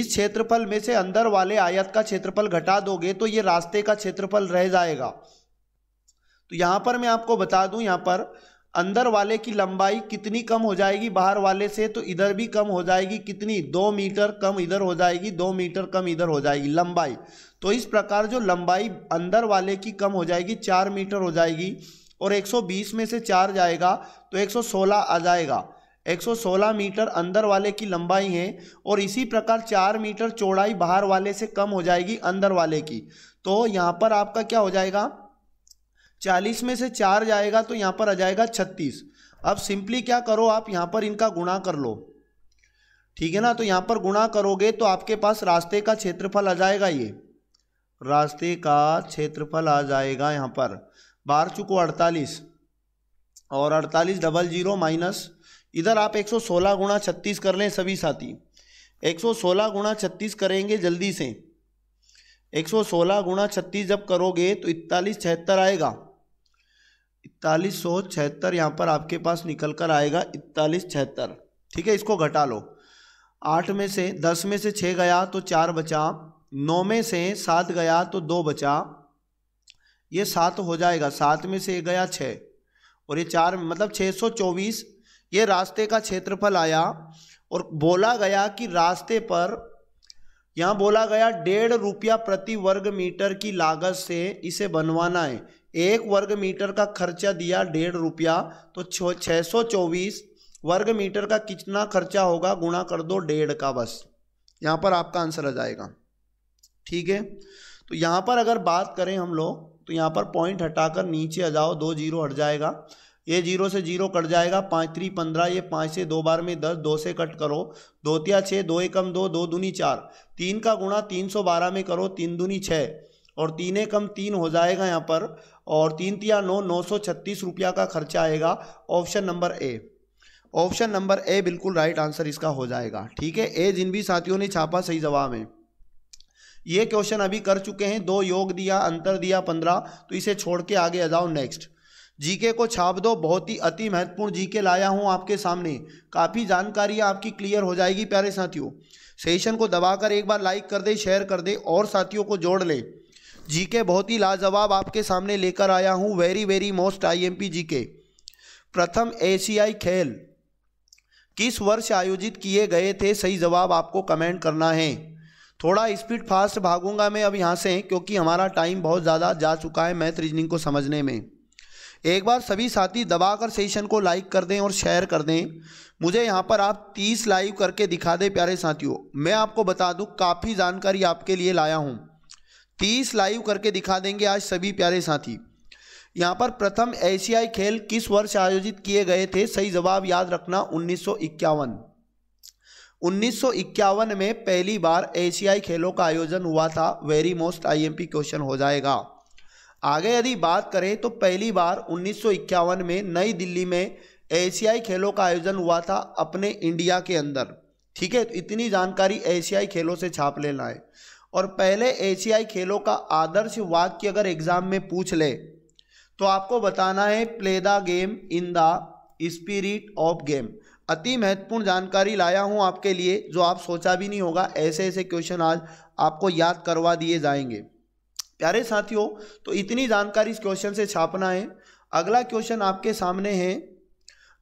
इस क्षेत्रफल में से अंदर वाले आयत का क्षेत्रफल घटा दोगे तो ये रास्ते का क्षेत्रफल रह जाएगा तो यहाँ पर मैं आपको बता दूँ यहाँ पर अंदर वाले की लंबाई कितनी कम हो जाएगी बाहर वाले से तो इधर भी कम हो जाएगी कितनी दो मीटर कम इधर हो जाएगी दो मीटर कम इधर हो जाएगी लंबाई तो इस प्रकार जो लंबाई अंदर वाले की कम हो जाएगी चार मीटर हो जाएगी और 120 में से चार जाएगा तो 116 आ जाएगा 116 मीटर अंदर वाले की लंबाई है और इसी प्रकार चार मीटर चौड़ाई बाहर वाले से कम हो जाएगी अंदर वाले की तो यहाँ पर आपका क्या हो जाएगा चालीस में से चार जाएगा तो यहाँ पर आ जाएगा छत्तीस अब सिंपली क्या करो आप यहाँ पर इनका गुणा कर लो ठीक है ना तो यहाँ पर गुणा करोगे तो आपके पास रास्ते का क्षेत्रफल आ जाएगा ये रास्ते का क्षेत्रफल आ जाएगा यहाँ पर बाहर चुको अड़तालीस और अड़तालीस डबल जीरो माइनस इधर आप 116 गुणा छत्तीस कर लें सभी साथी 116 गुणा छत्तीस करेंगे जल्दी से 116 गुणा छत्तीस जब करोगे तो इकतालीस छिहत्तर आएगा इकतालीस सौ छिहत्तर यहाँ पर आपके पास निकल कर आएगा इकतालीस छिहत्तर ठीक है इसको घटा लो आठ में से दस में से छः गया तो चार बचा नौ में से सात गया तो दो बचा ये सात हो जाएगा सात में से गया छः और ये चार मतलब छः सौ चौबीस ये रास्ते का क्षेत्रफल आया और बोला गया कि रास्ते पर यहाँ बोला गया डेढ़ रुपया प्रति वर्ग मीटर की लागत से इसे बनवाना है एक वर्ग मीटर का खर्चा दिया डेढ़ रुपया तो छः सौ चौबीस वर्ग मीटर का कितना खर्चा होगा गुणा कर दो डेढ़ का बस यहाँ पर आपका आंसर आ जाएगा ठीक है तो यहाँ पर अगर बात करें हम लोग तो यहाँ पर पॉइंट हटाकर नीचे आ जाओ दो जीरो हट जाएगा ये जीरो से जीरो कट जाएगा पाँच त्री पंद्रह ये पाँच से दो बार में दस दो से कट करो दो तिया छः दो एकम दो दो दूनी चार तीन का गुणा तीन सौ बारह में करो तीन दूनी छः और तीन एकम तीन हो जाएगा यहाँ पर और तीन तिया नौ नौ सौ छत्तीस रुपया का खर्चा आएगा option number A option number A बिल्कुल राइट आंसर इसका हो जाएगा ठीक है ए जिन भी साथियों ने छापा सही जवाब है ये क्वेश्चन अभी कर चुके हैं दो योग दिया अंतर दिया पंद्रह तो इसे छोड़ के आगे आ जाओ नेक्स्ट जीके को छाप दो बहुत ही अति महत्वपूर्ण जीके लाया हूं आपके सामने काफ़ी जानकारी आपकी क्लियर हो जाएगी प्यारे साथियों सेशन को दबाकर एक बार लाइक कर दे शेयर कर दे और साथियों को जोड़ ले जीके बहुत ही लाजवाब आपके सामने लेकर आया हूँ very very most IMP GK प्रथम एशियाई खेल किस वर्ष आयोजित किए गए थे सही जवाब आपको कमेंट करना है थोड़ा स्पीड फास्ट भागूंगा मैं अब यहाँ से क्योंकि हमारा टाइम बहुत ज़्यादा जा चुका है मैथ रीजनिंग को समझने में एक बार सभी साथी दबाकर सेशन को लाइक कर दें और शेयर कर दें मुझे यहाँ पर आप 30 लाइव करके दिखा दें प्यारे साथियों मैं आपको बता दूँ काफ़ी जानकारी आपके लिए लाया हूँ तीस लाइव करके दिखा देंगे आज सभी प्यारे साथी यहाँ पर प्रथम एशियाई खेल किस वर्ष आयोजित किए गए थे सही जवाब याद रखना उन्नीस उन्नीस में पहली बार एशियाई खेलों का आयोजन हुआ था वेरी मोस्ट आईएमपी क्वेश्चन हो जाएगा आगे यदि बात करें तो पहली बार उन्नीस में नई दिल्ली में एशियाई खेलों का आयोजन हुआ था अपने इंडिया के अंदर ठीक है तो इतनी जानकारी एशियाई खेलों से छाप लेना है और पहले एशियाई खेलों का आदर्श वाक्य अगर एग्जाम में पूछ ले तो आपको बताना है play the game in the spirit of game अति महत्वपूर्ण जानकारी लाया हूं आपके लिए जो आप सोचा भी नहीं होगा ऐसे ऐसे क्वेश्चन आज आपको याद करवा दिए जाएंगे प्यारे साथियों तो इतनी जानकारी इस क्वेश्चन से छापना है अगला क्वेश्चन आपके सामने है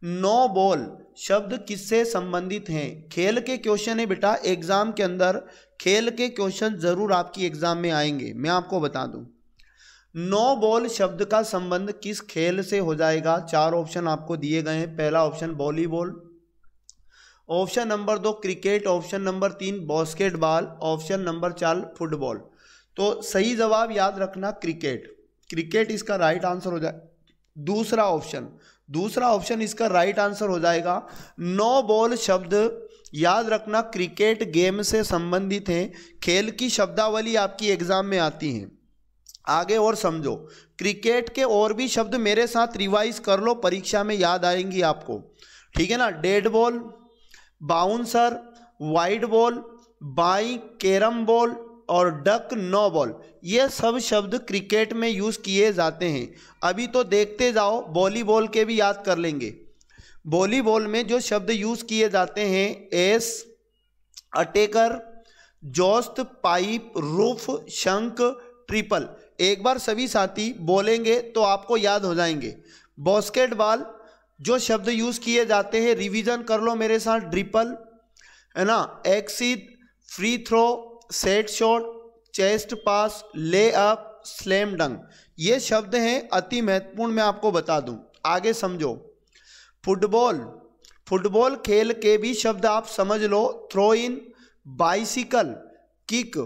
नो बॉल शब्द किससे संबंधित हैं खेल के क्वेश्चन है बेटा एग्जाम के अंदर खेल के क्वेश्चन जरूर आपकी एग्जाम में आएंगे मैं आपको बता दूं नो बॉल शब्द का संबंध किस खेल से हो जाएगा चार ऑप्शन आपको दिए गए हैं पहला ऑप्शन वॉलीबॉल ऑप्शन नंबर दो क्रिकेट ऑप्शन नंबर तीन बास्केटबॉल ऑप्शन नंबर चार फुटबॉल तो सही जवाब याद रखना क्रिकेट क्रिकेट इसका राइट आंसर हो जाए दूसरा ऑप्शन दूसरा ऑप्शन इसका राइट आंसर हो जाएगा नो बॉल शब्द याद रखना क्रिकेट गेम से संबंधित हैं खेल की शब्दावली आपकी एग्जाम में आती हैं आगे और समझो क्रिकेट के और भी शब्द मेरे साथ रिवाइज कर लो परीक्षा में याद आएंगी आपको ठीक है ना dead ball bouncer wide ball bye carrom ball और डक नो बॉल ये सब शब्द क्रिकेट में यूज़ किए जाते हैं अभी तो देखते जाओ वॉलीबॉल के भी याद कर लेंगे वॉलीबॉल में जो शब्द यूज किए जाते हैं ace attacker joust pipe roof shank triple एक बार सभी साथी बोलेंगे तो आपको याद हो जाएंगे बॉस्केटबॉल जो शब्द यूज किए जाते हैं रिवीजन कर लो मेरे साथ ड्रिपल है ना एक्सिड free throw set shot chest pass lay up slam डंग ये शब्द हैं अति महत्वपूर्ण मैं आपको बता दूं आगे समझो फुटबॉल फुटबॉल खेल के भी शब्द आप समझ लो थ्रो इन बाइसिकल किक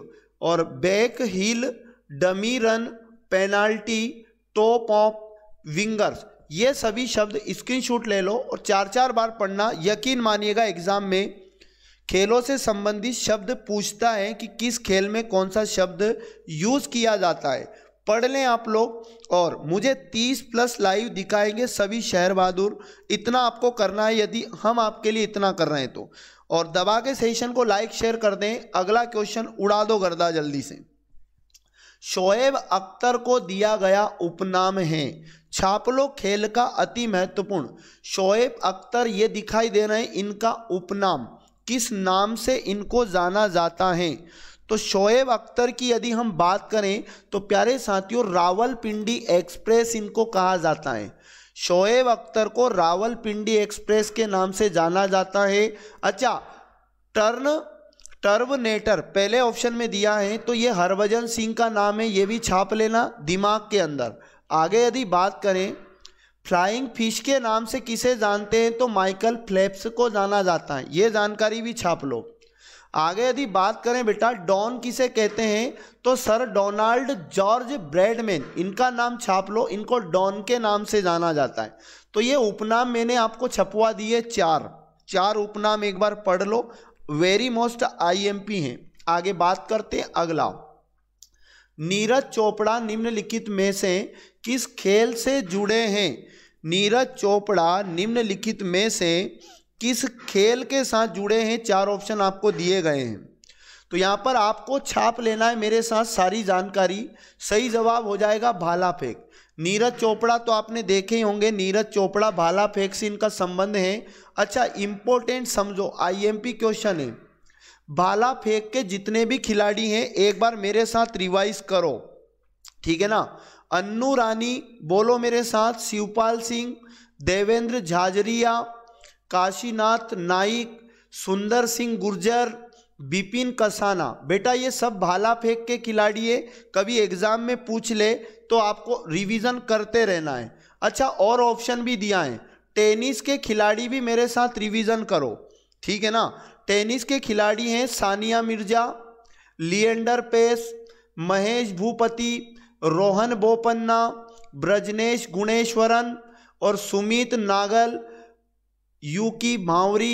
और back heel dummy run penalty top off wingers ये सभी शब्द स्क्रीनशॉट ले लो और चार चार बार पढ़ना यकीन मानिएगा एग्जाम में खेलों से संबंधित शब्द पूछता है कि किस खेल में कौन सा शब्द यूज़ किया जाता है पढ़ लें आप लोग और मुझे तीस प्लस लाइव दिखाएंगे सभी शहर बहादुर इतना आपको करना है यदि हम आपके लिए इतना कर रहे हैं तो और दबा के सेशन को लाइक शेयर कर दें अगला क्वेश्चन उड़ा दो गर्दा जल्दी से शोएब अख्तर को दिया गया उपनाम है छापलो खेल का अति महत्वपूर्ण शोएब अख्तर ये दिखाई दे रहे हैं इनका उपनाम किस नाम से इनको जाना जाता है तो शोएब अख्तर की यदि हम बात करें तो प्यारे साथियों रावलपिंडी एक्सप्रेस इनको कहा जाता है शोएब अख्तर को रावलपिंडी एक्सप्रेस के नाम से जाना जाता है अच्छा टर्न टर्वनेटर पहले ऑप्शन में दिया है तो ये हरभजन सिंह का नाम है ये भी छाप लेना दिमाग के अंदर आगे यदि बात करें फ्लाइंग फिश के नाम से किसे जानते हैं तो माइकल फ्लैप्स को जाना जाता है ये जानकारी भी छाप लो आगे यदि बात करें बेटा डॉन किसे कहते हैं तो सर डोनाल्ड जॉर्ज ब्रेडमैन इनका नाम छाप लो इनको डॉन के नाम से जाना जाता है तो ये उपनाम मैंने आपको छपवा दिए चार चार उपनाम एक बार पढ़ लो वेरी मोस्ट आईएमपी हैं आगे बात करते हैं अगला नीरज चोपड़ा निम्नलिखित में से किस खेल से जुड़े हैं नीरज चोपड़ा निम्नलिखित में से किस खेल के साथ जुड़े हैं चार ऑप्शन आपको दिए गए हैं तो यहाँ पर आपको छाप लेना है मेरे साथ सारी जानकारी सही जवाब हो जाएगा भाला फेंक नीरज चोपड़ा तो आपने देखे ही होंगे नीरज चोपड़ा भाला फेंक से इनका संबंध है अच्छा इम्पोर्टेंट समझो आईएमपी क्वेश्चन है भाला फेंक के जितने भी खिलाड़ी हैं एक बार मेरे साथ रिवाइज करो ठीक है ना अन्नू रानी बोलो मेरे साथ शिवपाल सिंह देवेंद्र झाजरिया काशीनाथ नाइक सुंदर सिंह गुर्जर बिपिन कसाना बेटा ये सब भाला फेंक के खिलाड़ी है कभी एग्ज़ाम में पूछ ले तो आपको रिवीजन करते रहना है अच्छा और ऑप्शन भी दिया है टेनिस के खिलाड़ी भी मेरे साथ रिवीजन करो ठीक है ना टेनिस के खिलाड़ी हैं सानिया मिर्जा लिएंडर पेस महेश भूपति रोहन बोपन्ना ब्रजनेश गुणेश्वरन और सुमित नागल यूकी मावरी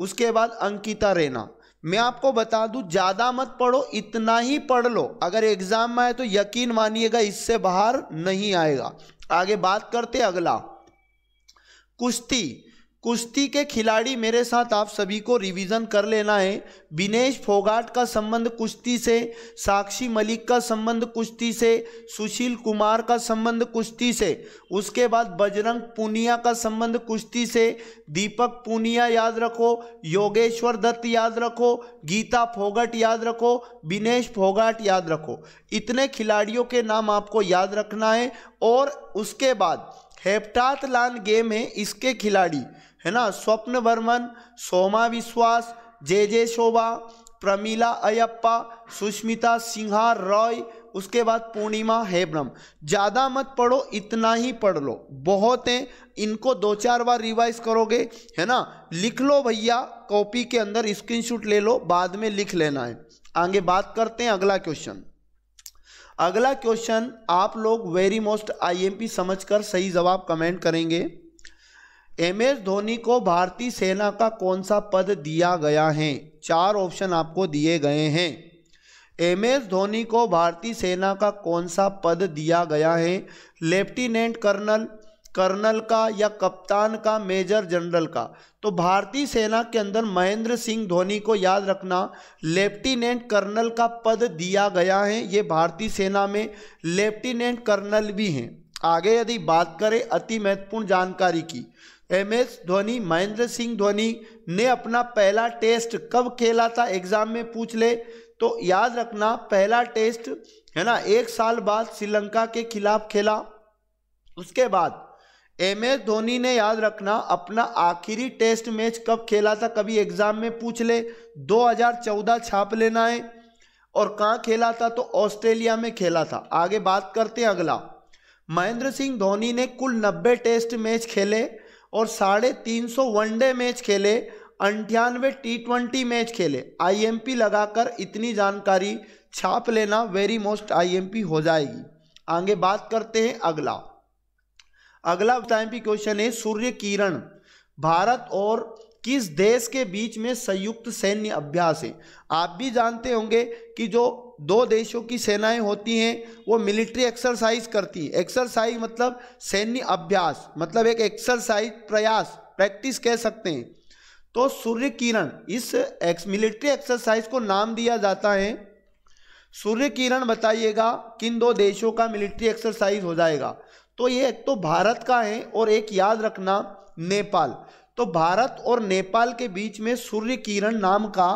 उसके बाद अंकिता रैना मैं आपको बता दूं ज़्यादा मत पढ़ो इतना ही पढ़ लो अगर एग्ज़ाम में आए तो यकीन मानिएगा इससे बाहर नहीं आएगा आगे बात करते अगला कुश्ती कुश्ती के खिलाड़ी मेरे साथ आप सभी को रिवीजन कर लेना है विनेश फोगाट का संबंध कुश्ती से साक्षी मलिक का संबंध कुश्ती से सुशील कुमार का संबंध कुश्ती से उसके बाद बजरंग पूनिया का संबंध कुश्ती से दीपक पूनिया याद रखो योगेश्वर दत्त याद रखो गीता फोगाट याद रखो विनेश फोगाट याद रखो इतने खिलाड़ियों के नाम आपको याद रखना है और उसके बाद लान गेम है इसके खिलाड़ी है ना स्वप्न वर्मन सोमा विश्वास जे जे शोभा प्रमीला अयप्पा सुष्मिता सिंहा रॉय उसके बाद पूर्णिमा हेब्रम ज़्यादा मत पढ़ो इतना ही पढ़ लो बहुत हैं इनको दो चार बार रिवाइज करोगे है ना लिख लो भैया कॉपी के अंदर स्क्रीनशॉट ले लो बाद में लिख लेना है आगे बात करते हैं अगला क्वेश्चन अगला क्वेश्चन आप लोग वेरी मोस्ट आईएमपी समझकर सही जवाब कमेंट करेंगे एम एस धोनी को भारतीय सेना का कौन सा पद दिया गया है चार ऑप्शन आपको दिए गए हैं एम एस धोनी को भारतीय सेना का कौन सा पद दिया गया है लेफ्टिनेंट कर्नल कर्नल का या कप्तान का मेजर जनरल का तो भारतीय सेना के अंदर महेंद्र सिंह धोनी को याद रखना लेफ्टिनेंट कर्नल का पद दिया गया है ये भारतीय सेना में लेफ्टिनेंट कर्नल भी हैं आगे यदि बात करें अति महत्वपूर्ण जानकारी की एम एस धोनी महेंद्र सिंह धोनी ने अपना पहला टेस्ट कब खेला था एग्जाम में पूछ ले तो याद रखना पहला टेस्ट है ना एक साल बाद श्रीलंका के खिलाफ खेला उसके बाद एम एस धोनी ने याद रखना अपना आखिरी टेस्ट मैच कब खेला था कभी एग्जाम में पूछ ले 2014 छाप लेना है और कहाँ खेला था तो ऑस्ट्रेलिया में खेला था आगे बात करते हैं अगला महेंद्र सिंह धोनी ने कुल 90 टेस्ट मैच खेले और साढ़े तीन सौ वनडे मैच खेले अंठानवे टी ट्वेंटी मैच खेले आईएमपी लगाकर इतनी जानकारी छाप लेना वेरी मोस्ट आईएमपी हो जाएगी आगे बात करते हैं अगला अगला टाइम पी क्वेश्चन है सूर्य किरण भारत और किस देश के बीच में संयुक्त सैन्य अभ्यास है आप भी जानते होंगे कि जो दो देशों की सेनाएं होती हैं वो मिलिट्री एक्सरसाइज करती है एक्सरसाइज मतलब सैन्य अभ्यास मतलब एक एक्सरसाइज प्रयास प्रैक्टिस कह सकते हैं तो सूर्य किरण इस एक्स मिलिट्री एक्सरसाइज को नाम दिया जाता है सूर्य किरण बताइएगा किन दो देशों का मिलिट्री एक्सरसाइज हो जाएगा तो ये एक तो भारत का है और एक याद रखना नेपाल तो भारत और नेपाल के बीच में सूर्य किरण नाम का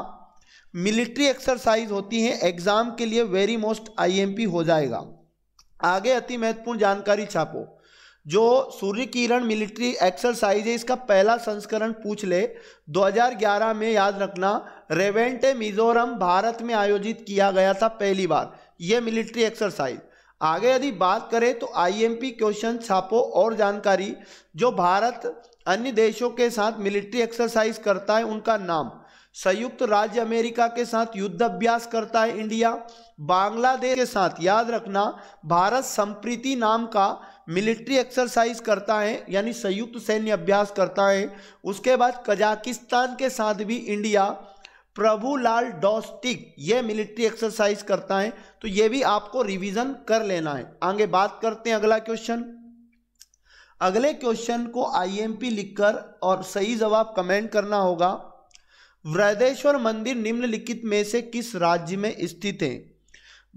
मिलिट्री एक्सरसाइज होती है एग्जाम के लिए वेरी मोस्ट आईएमपी हो जाएगा आगे अति महत्वपूर्ण जानकारी छापो जो सूर्य किरण मिलिट्री एक्सरसाइज है इसका पहला संस्करण पूछ ले 2011 में याद रखना रेवेंटे मिजोरम भारत में आयोजित किया गया था पहली बार यह मिलिट्री एक्सरसाइज आगे यदि बात करें तो आईएमपी क्वेश्चन छापो और जानकारी जो भारत अन्य देशों के साथ मिलिट्री एक्सरसाइज करता है उनका नाम संयुक्त राज्य अमेरिका के साथ युद्ध अभ्यास करता है इंडिया बांग्लादेश के साथ याद रखना भारत संप्रीति नाम का मिलिट्री एक्सरसाइज करता है यानी संयुक्त सैन्य अभ्यास करता है उसके बाद कजाकिस्तान के साथ भी इंडिया प्रभु लाल डॉस्टिक ये मिलिट्री एक्सरसाइज करता है तो ये भी आपको रिवीजन कर लेना है आगे बात करते हैं अगला क्वेश्चन अगले क्वेश्चन को आईएमपी लिखकर और सही जवाब कमेंट करना होगा बृहदेश्वर मंदिर निम्नलिखित में से किस राज्य में स्थित है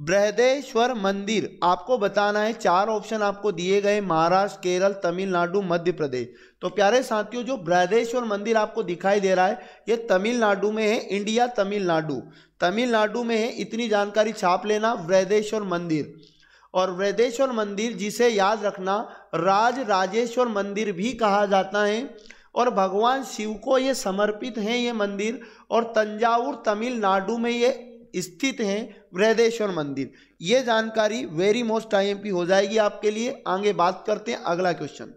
बृहदेश्वर मंदिर आपको बताना है चार ऑप्शन आपको दिए गए महाराष्ट्र केरल तमिलनाडु मध्य प्रदेश तो प्यारे साथियों जो बृहदेश्वर मंदिर आपको दिखाई दे रहा है ये तमिलनाडु में है इंडिया तमिलनाडु तमिलनाडु में है इतनी जानकारी छाप लेना बृहदेश्वर मंदिर और बृहदेश्वर मंदिर जिसे याद रखना राज राजेश्वर मंदिर भी कहा जाता है और भगवान शिव को ये समर्पित हैं ये मंदिर और तंजावुर तमिलनाडु में ये स्थित हैं वृहदेश्वर मंदिर ये जानकारी वेरी मोस्ट आई हो जाएगी आपके लिए आगे बात करते हैं अगला क्वेश्चन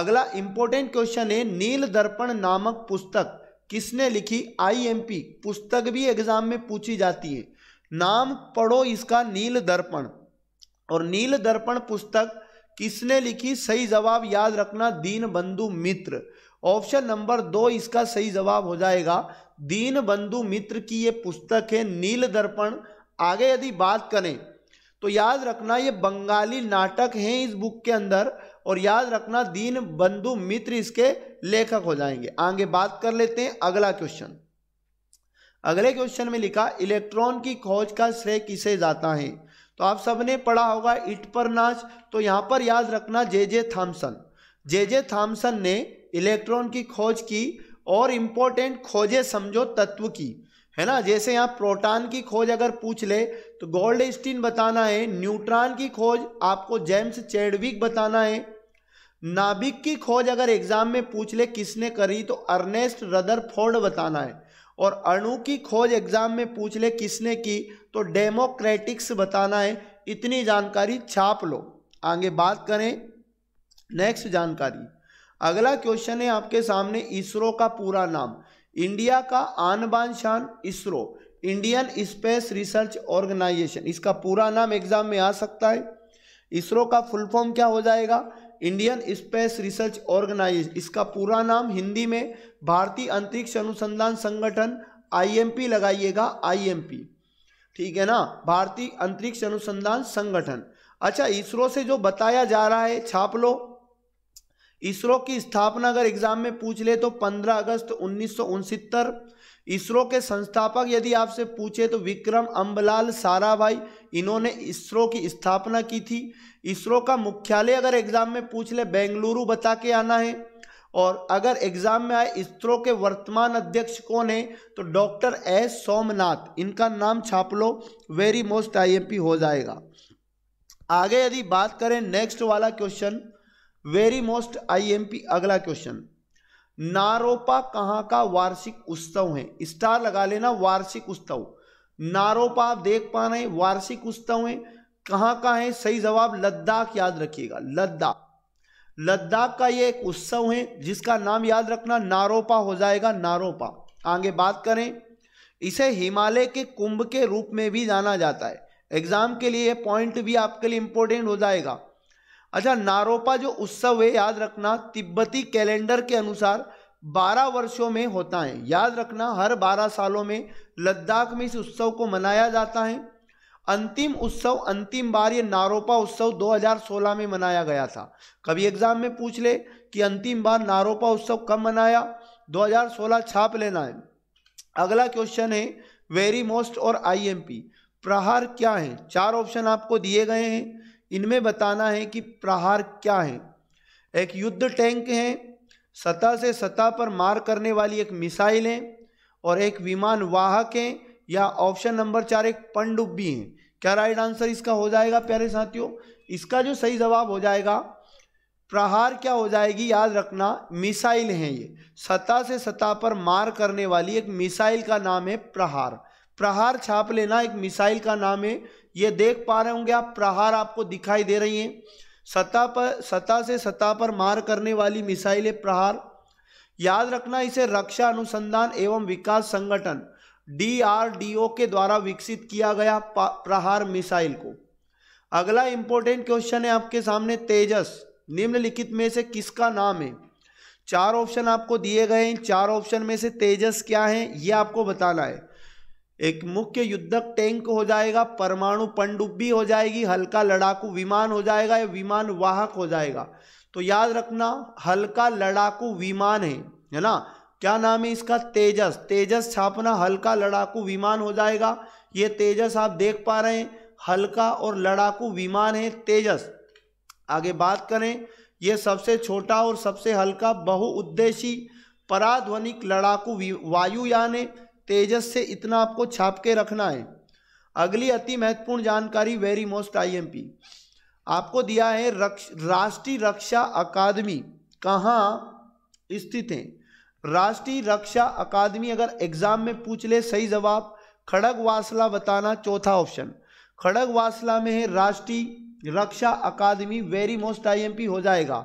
अगला इंपॉर्टेंट क्वेश्चन है नील दर्पण नामक पुस्तक किसने लिखी आईएमपी पुस्तक भी एग्जाम में पूछी जाती है नाम पढ़ो इसका नील दर्पण और नील दर्पण पुस्तक किसने लिखी सही जवाब याद रखना दीन बंधु मित्र ऑप्शन नंबर दो इसका सही जवाब हो जाएगा दीन बंधु मित्र की ये पुस्तक है नील दर्पण आगे यदि बात करें तो याद रखना ये बंगाली नाटक है इस बुक के अंदर और याद रखना दीन बंधु मित्र इसके लेखक हो जाएंगे आगे बात कर लेते हैं अगला क्वेश्चन अगले क्वेश्चन में लिखा इलेक्ट्रॉन की खोज का श्रेय किसे जाता है तो आप सबने पढ़ा होगा इट पर नाच तो यहाँ पर याद रखना J J Thomson J J Thomson ने इलेक्ट्रॉन की खोज की और इम्पोर्टेंट खोजें समझो तत्व की है ना जैसे यहाँ प्रोटॉन की खोज अगर पूछ ले तो गोल्ड स्टीन बताना है न्यूट्रॉन की खोज आपको जेम्स चेडविक बताना है नाभिक की खोज अगर एग्जाम में पूछ ले किसने करी तो अर्नेस्ट रदरफोर्ड बताना है और अणु की खोज एग्जाम में पूछ ले किसने की तो डेमोक्रेटिक्स बताना है इतनी जानकारी छाप लो आगे बात करें नेक्स्ट जानकारी अगला क्वेश्चन है आपके सामने इसरो का पूरा नाम इंडिया का आन बान शान ISRO Indian space research organisation इसका पूरा नाम एग्जाम में आ सकता है इसरो का फुल फॉर्म क्या हो जाएगा इंडियन स्पेस रिसर्च ऑर्गेनाइज इसका पूरा नाम हिंदी में भारतीय अंतरिक्ष अनुसंधान संगठन आईएमपी लगाइएगा आईएमपी ठीक है ना भारतीय अंतरिक्ष अनुसंधान संगठन अच्छा इसरो से जो बताया जा रहा है छाप लो इसरो की स्थापना अगर एग्जाम में पूछ ले तो 15 अगस्त उन्नीस इसरो के संस्थापक यदि आपसे पूछे तो विक्रम अम्बलाल साराभाई इन्होंने इसरो की स्थापना की थी इसरो का मुख्यालय अगर एग्जाम में पूछ ले बेंगलुरु बता के आना है और अगर एग्जाम में आए इसरो के वर्तमान अध्यक्ष कौन है तो डॉक्टर एस सोमनाथ इनका नाम छाप लो वेरी मोस्ट आईएमपी हो जाएगा आगे यदि बात करें नेक्स्ट वाला क्वेश्चन वेरी मोस्ट आईएमपी अगला क्वेश्चन नारोपा कहाँ का वार्षिक उत्सव है स्टार लगा लेना वार्षिक उत्सव नारोपा आप देख पा रहे हैं वार्षिक उत्सव है कहाँ का है सही जवाब लद्दाख याद रखिएगा लद्दाख लद्दाख का ये एक उत्सव है जिसका नाम याद रखना नारोपा हो जाएगा नारोपा आगे बात करें इसे हिमालय के कुंभ के रूप में भी जाना जाता है एग्जाम के लिए पॉइंट भी आपके लिए इंपॉर्टेंट हो जाएगा अच्छा नारोपा जो उत्सव है याद रखना तिब्बती कैलेंडर के अनुसार 12 वर्षों में होता है याद रखना हर 12 सालों में लद्दाख में इस उत्सव को मनाया जाता है अंतिम उत्सव अंतिम बार ये नारोपा उत्सव 2016 में मनाया गया था कभी एग्जाम में पूछ ले कि अंतिम बार नारोपा उत्सव कब मनाया 2016 छाप लेना है अगला क्वेश्चन है वेरी मोस्ट और आईएमपी प्रहार क्या है चार ऑप्शन आपको दिए गए हैं इनमें बताना है कि प्रहार क्या है एक युद्ध टैंक है सतह से सतह पर मार करने वाली एक मिसाइल है और एक विमान वाहक है या ऑप्शन नंबर चार एक पनडुब्बी है क्या राइट आंसर इसका हो जाएगा प्यारे साथियों इसका जो सही जवाब हो जाएगा प्रहार क्या हो जाएगी याद रखना मिसाइल है ये सतह से सतह पर मार करने वाली एक मिसाइल का नाम है प्रहार प्रहार छाप लेना एक मिसाइल का नाम है ये देख पा रहे होंगे आप प्रहार आपको दिखाई दे रही हैं सतह पर सतह से सतह पर मार करने वाली मिसाइलें प्रहार याद रखना इसे रक्षा अनुसंधान एवं विकास संगठन डीआरडीओ के द्वारा विकसित किया गया प्रहार मिसाइल को अगला इंपॉर्टेंट क्वेश्चन है आपके सामने तेजस निम्नलिखित में से किसका नाम है चार ऑप्शन आपको दिए गए हैं चार ऑप्शन में से तेजस क्या है यह आपको बताना है एक मुख्य युद्धक टैंक हो जाएगा परमाणु पनडुब्बी हो जाएगी हल्का लड़ाकू विमान हो जाएगा या विमान वाहक हो जाएगा तो याद रखना हल्का लड़ाकू विमान है है ना क्या नाम है इसका तेजस तेजस छापना हल्का लड़ाकू विमान हो जाएगा ये तेजस आप देख पा रहे हैं हल्का और लड़ाकू विमान है तेजस आगे बात करें यह सबसे छोटा और सबसे हल्का बहुउद्देशी पराध्वनिक लड़ाकू वायुयान है तेजस से इतना आपको छाप के रखना है अगली अति महत्वपूर्ण जानकारी वेरी मोस्ट आईएमपी आपको दिया है रक्ष राष्ट्रीय रक्षा अकादमी कहाँ स्थित है राष्ट्रीय रक्षा अकादमी अगर एग्जाम में पूछ ले सही जवाब खड़ग वासला बताना चौथा ऑप्शन खड़ग वासला में है राष्ट्रीय रक्षा अकादमी वेरी मोस्ट आईएमपी हो जाएगा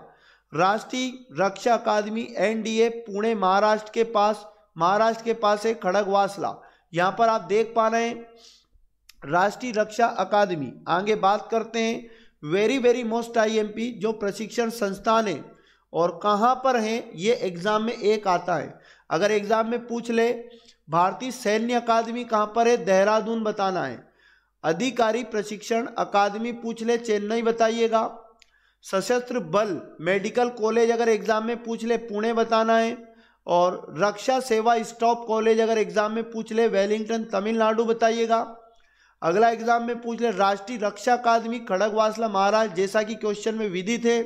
राष्ट्रीय रक्षा अकादमी एनडीए पुणे महाराष्ट्र के पास महाराष्ट्र के पास है खड़गवासला यहाँ पर आप देख पा रहे हैं राष्ट्रीय रक्षा अकादमी आगे बात करते हैं वेरी वेरी मोस्ट आईएमपी जो प्रशिक्षण संस्थान है और कहाँ पर है ये एग्ज़ाम में एक आता है अगर एग्ज़ाम में पूछ ले भारतीय सैन्य अकादमी कहाँ पर है देहरादून बताना है अधिकारी प्रशिक्षण अकादमी पूछ ले चेन्नई बताइएगा सशस्त्र बल मेडिकल कॉलेज अगर एग्ज़ाम में पूछ ले पुणे बताना है और रक्षा सेवा स्टॉप कॉलेज अगर एग्जाम में पूछ ले वेलिंगटन तमिलनाडु बताइएगा अगला एग्जाम में पूछ ले राष्ट्रीय रक्षा अकादमी खड़गवासला महाराज जैसा कि क्वेश्चन में विधि थे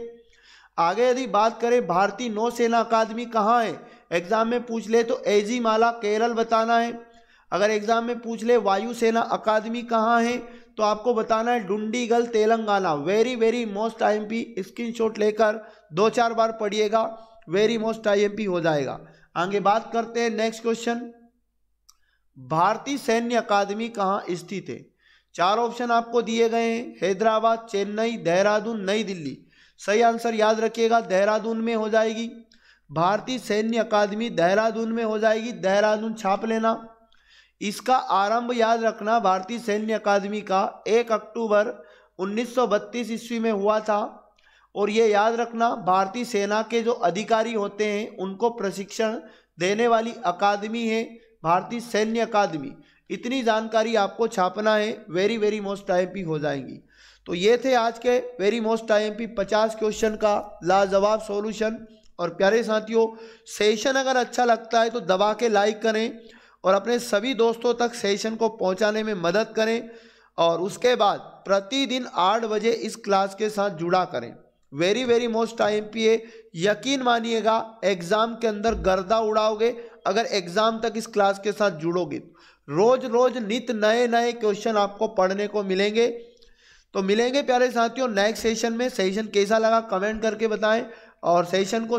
आगे यदि बात करें भारतीय नौसेना अकादमी कहाँ है एग्जाम में पूछ ले तो एजी माला केरल बताना है अगर एग्जाम में पूछ ले वायुसेना अकादमी कहाँ है तो आपको बताना है Dundigal Telangana very very most time भी स्क्रीनशॉट लेकर दो चार बार पढ़िएगा वेरी मोस्ट आईएमपी हो जाएगा आगे बात करते हैं नेक्स्ट क्वेश्चन भारतीय सैन्य अकादमी कहाँ स्थित है चार ऑप्शन आपको दिए गए हैं हैदराबाद चेन्नई देहरादून नई दिल्ली सही आंसर याद रखिएगा देहरादून में हो जाएगी भारतीय सैन्य अकादमी देहरादून में हो जाएगी देहरादून छाप लेना इसका आरंभ याद रखना भारतीय सैन्य अकादमी का एक अक्टूबर 1932 ईस्वी में हुआ था और ये याद रखना भारतीय सेना के जो अधिकारी होते हैं उनको प्रशिक्षण देने वाली अकादमी है भारतीय सैन्य अकादमी इतनी जानकारी आपको छापना है वेरी वेरी मोस्ट आई हो जाएंगी तो ये थे आज के very most I M P पचास क्वेश्चन का लाजवाब सॉल्यूशन और प्यारे साथियों सेशन अगर अच्छा लगता है तो दबा के लाइक करें और अपने सभी दोस्तों तक सेशन को पहुंचाने में मदद करें और उसके बाद प्रतिदिन आठ बजे इस क्लास के साथ जुड़ा करें वेरी वेरी मोस्ट टाइम पे यकीन मानिएगा एग्ज़ाम के अंदर गर्दा उड़ाओगे अगर एग्ज़ाम तक इस क्लास के साथ जुड़ोगे रोज़ तो। रोज़ नित नए नए क्वेश्चन आपको पढ़ने को मिलेंगे तो मिलेंगे प्यारे साथियों नेक्स्ट सेशन में सेशन कैसा लगा कमेंट करके बताएं और सेशन को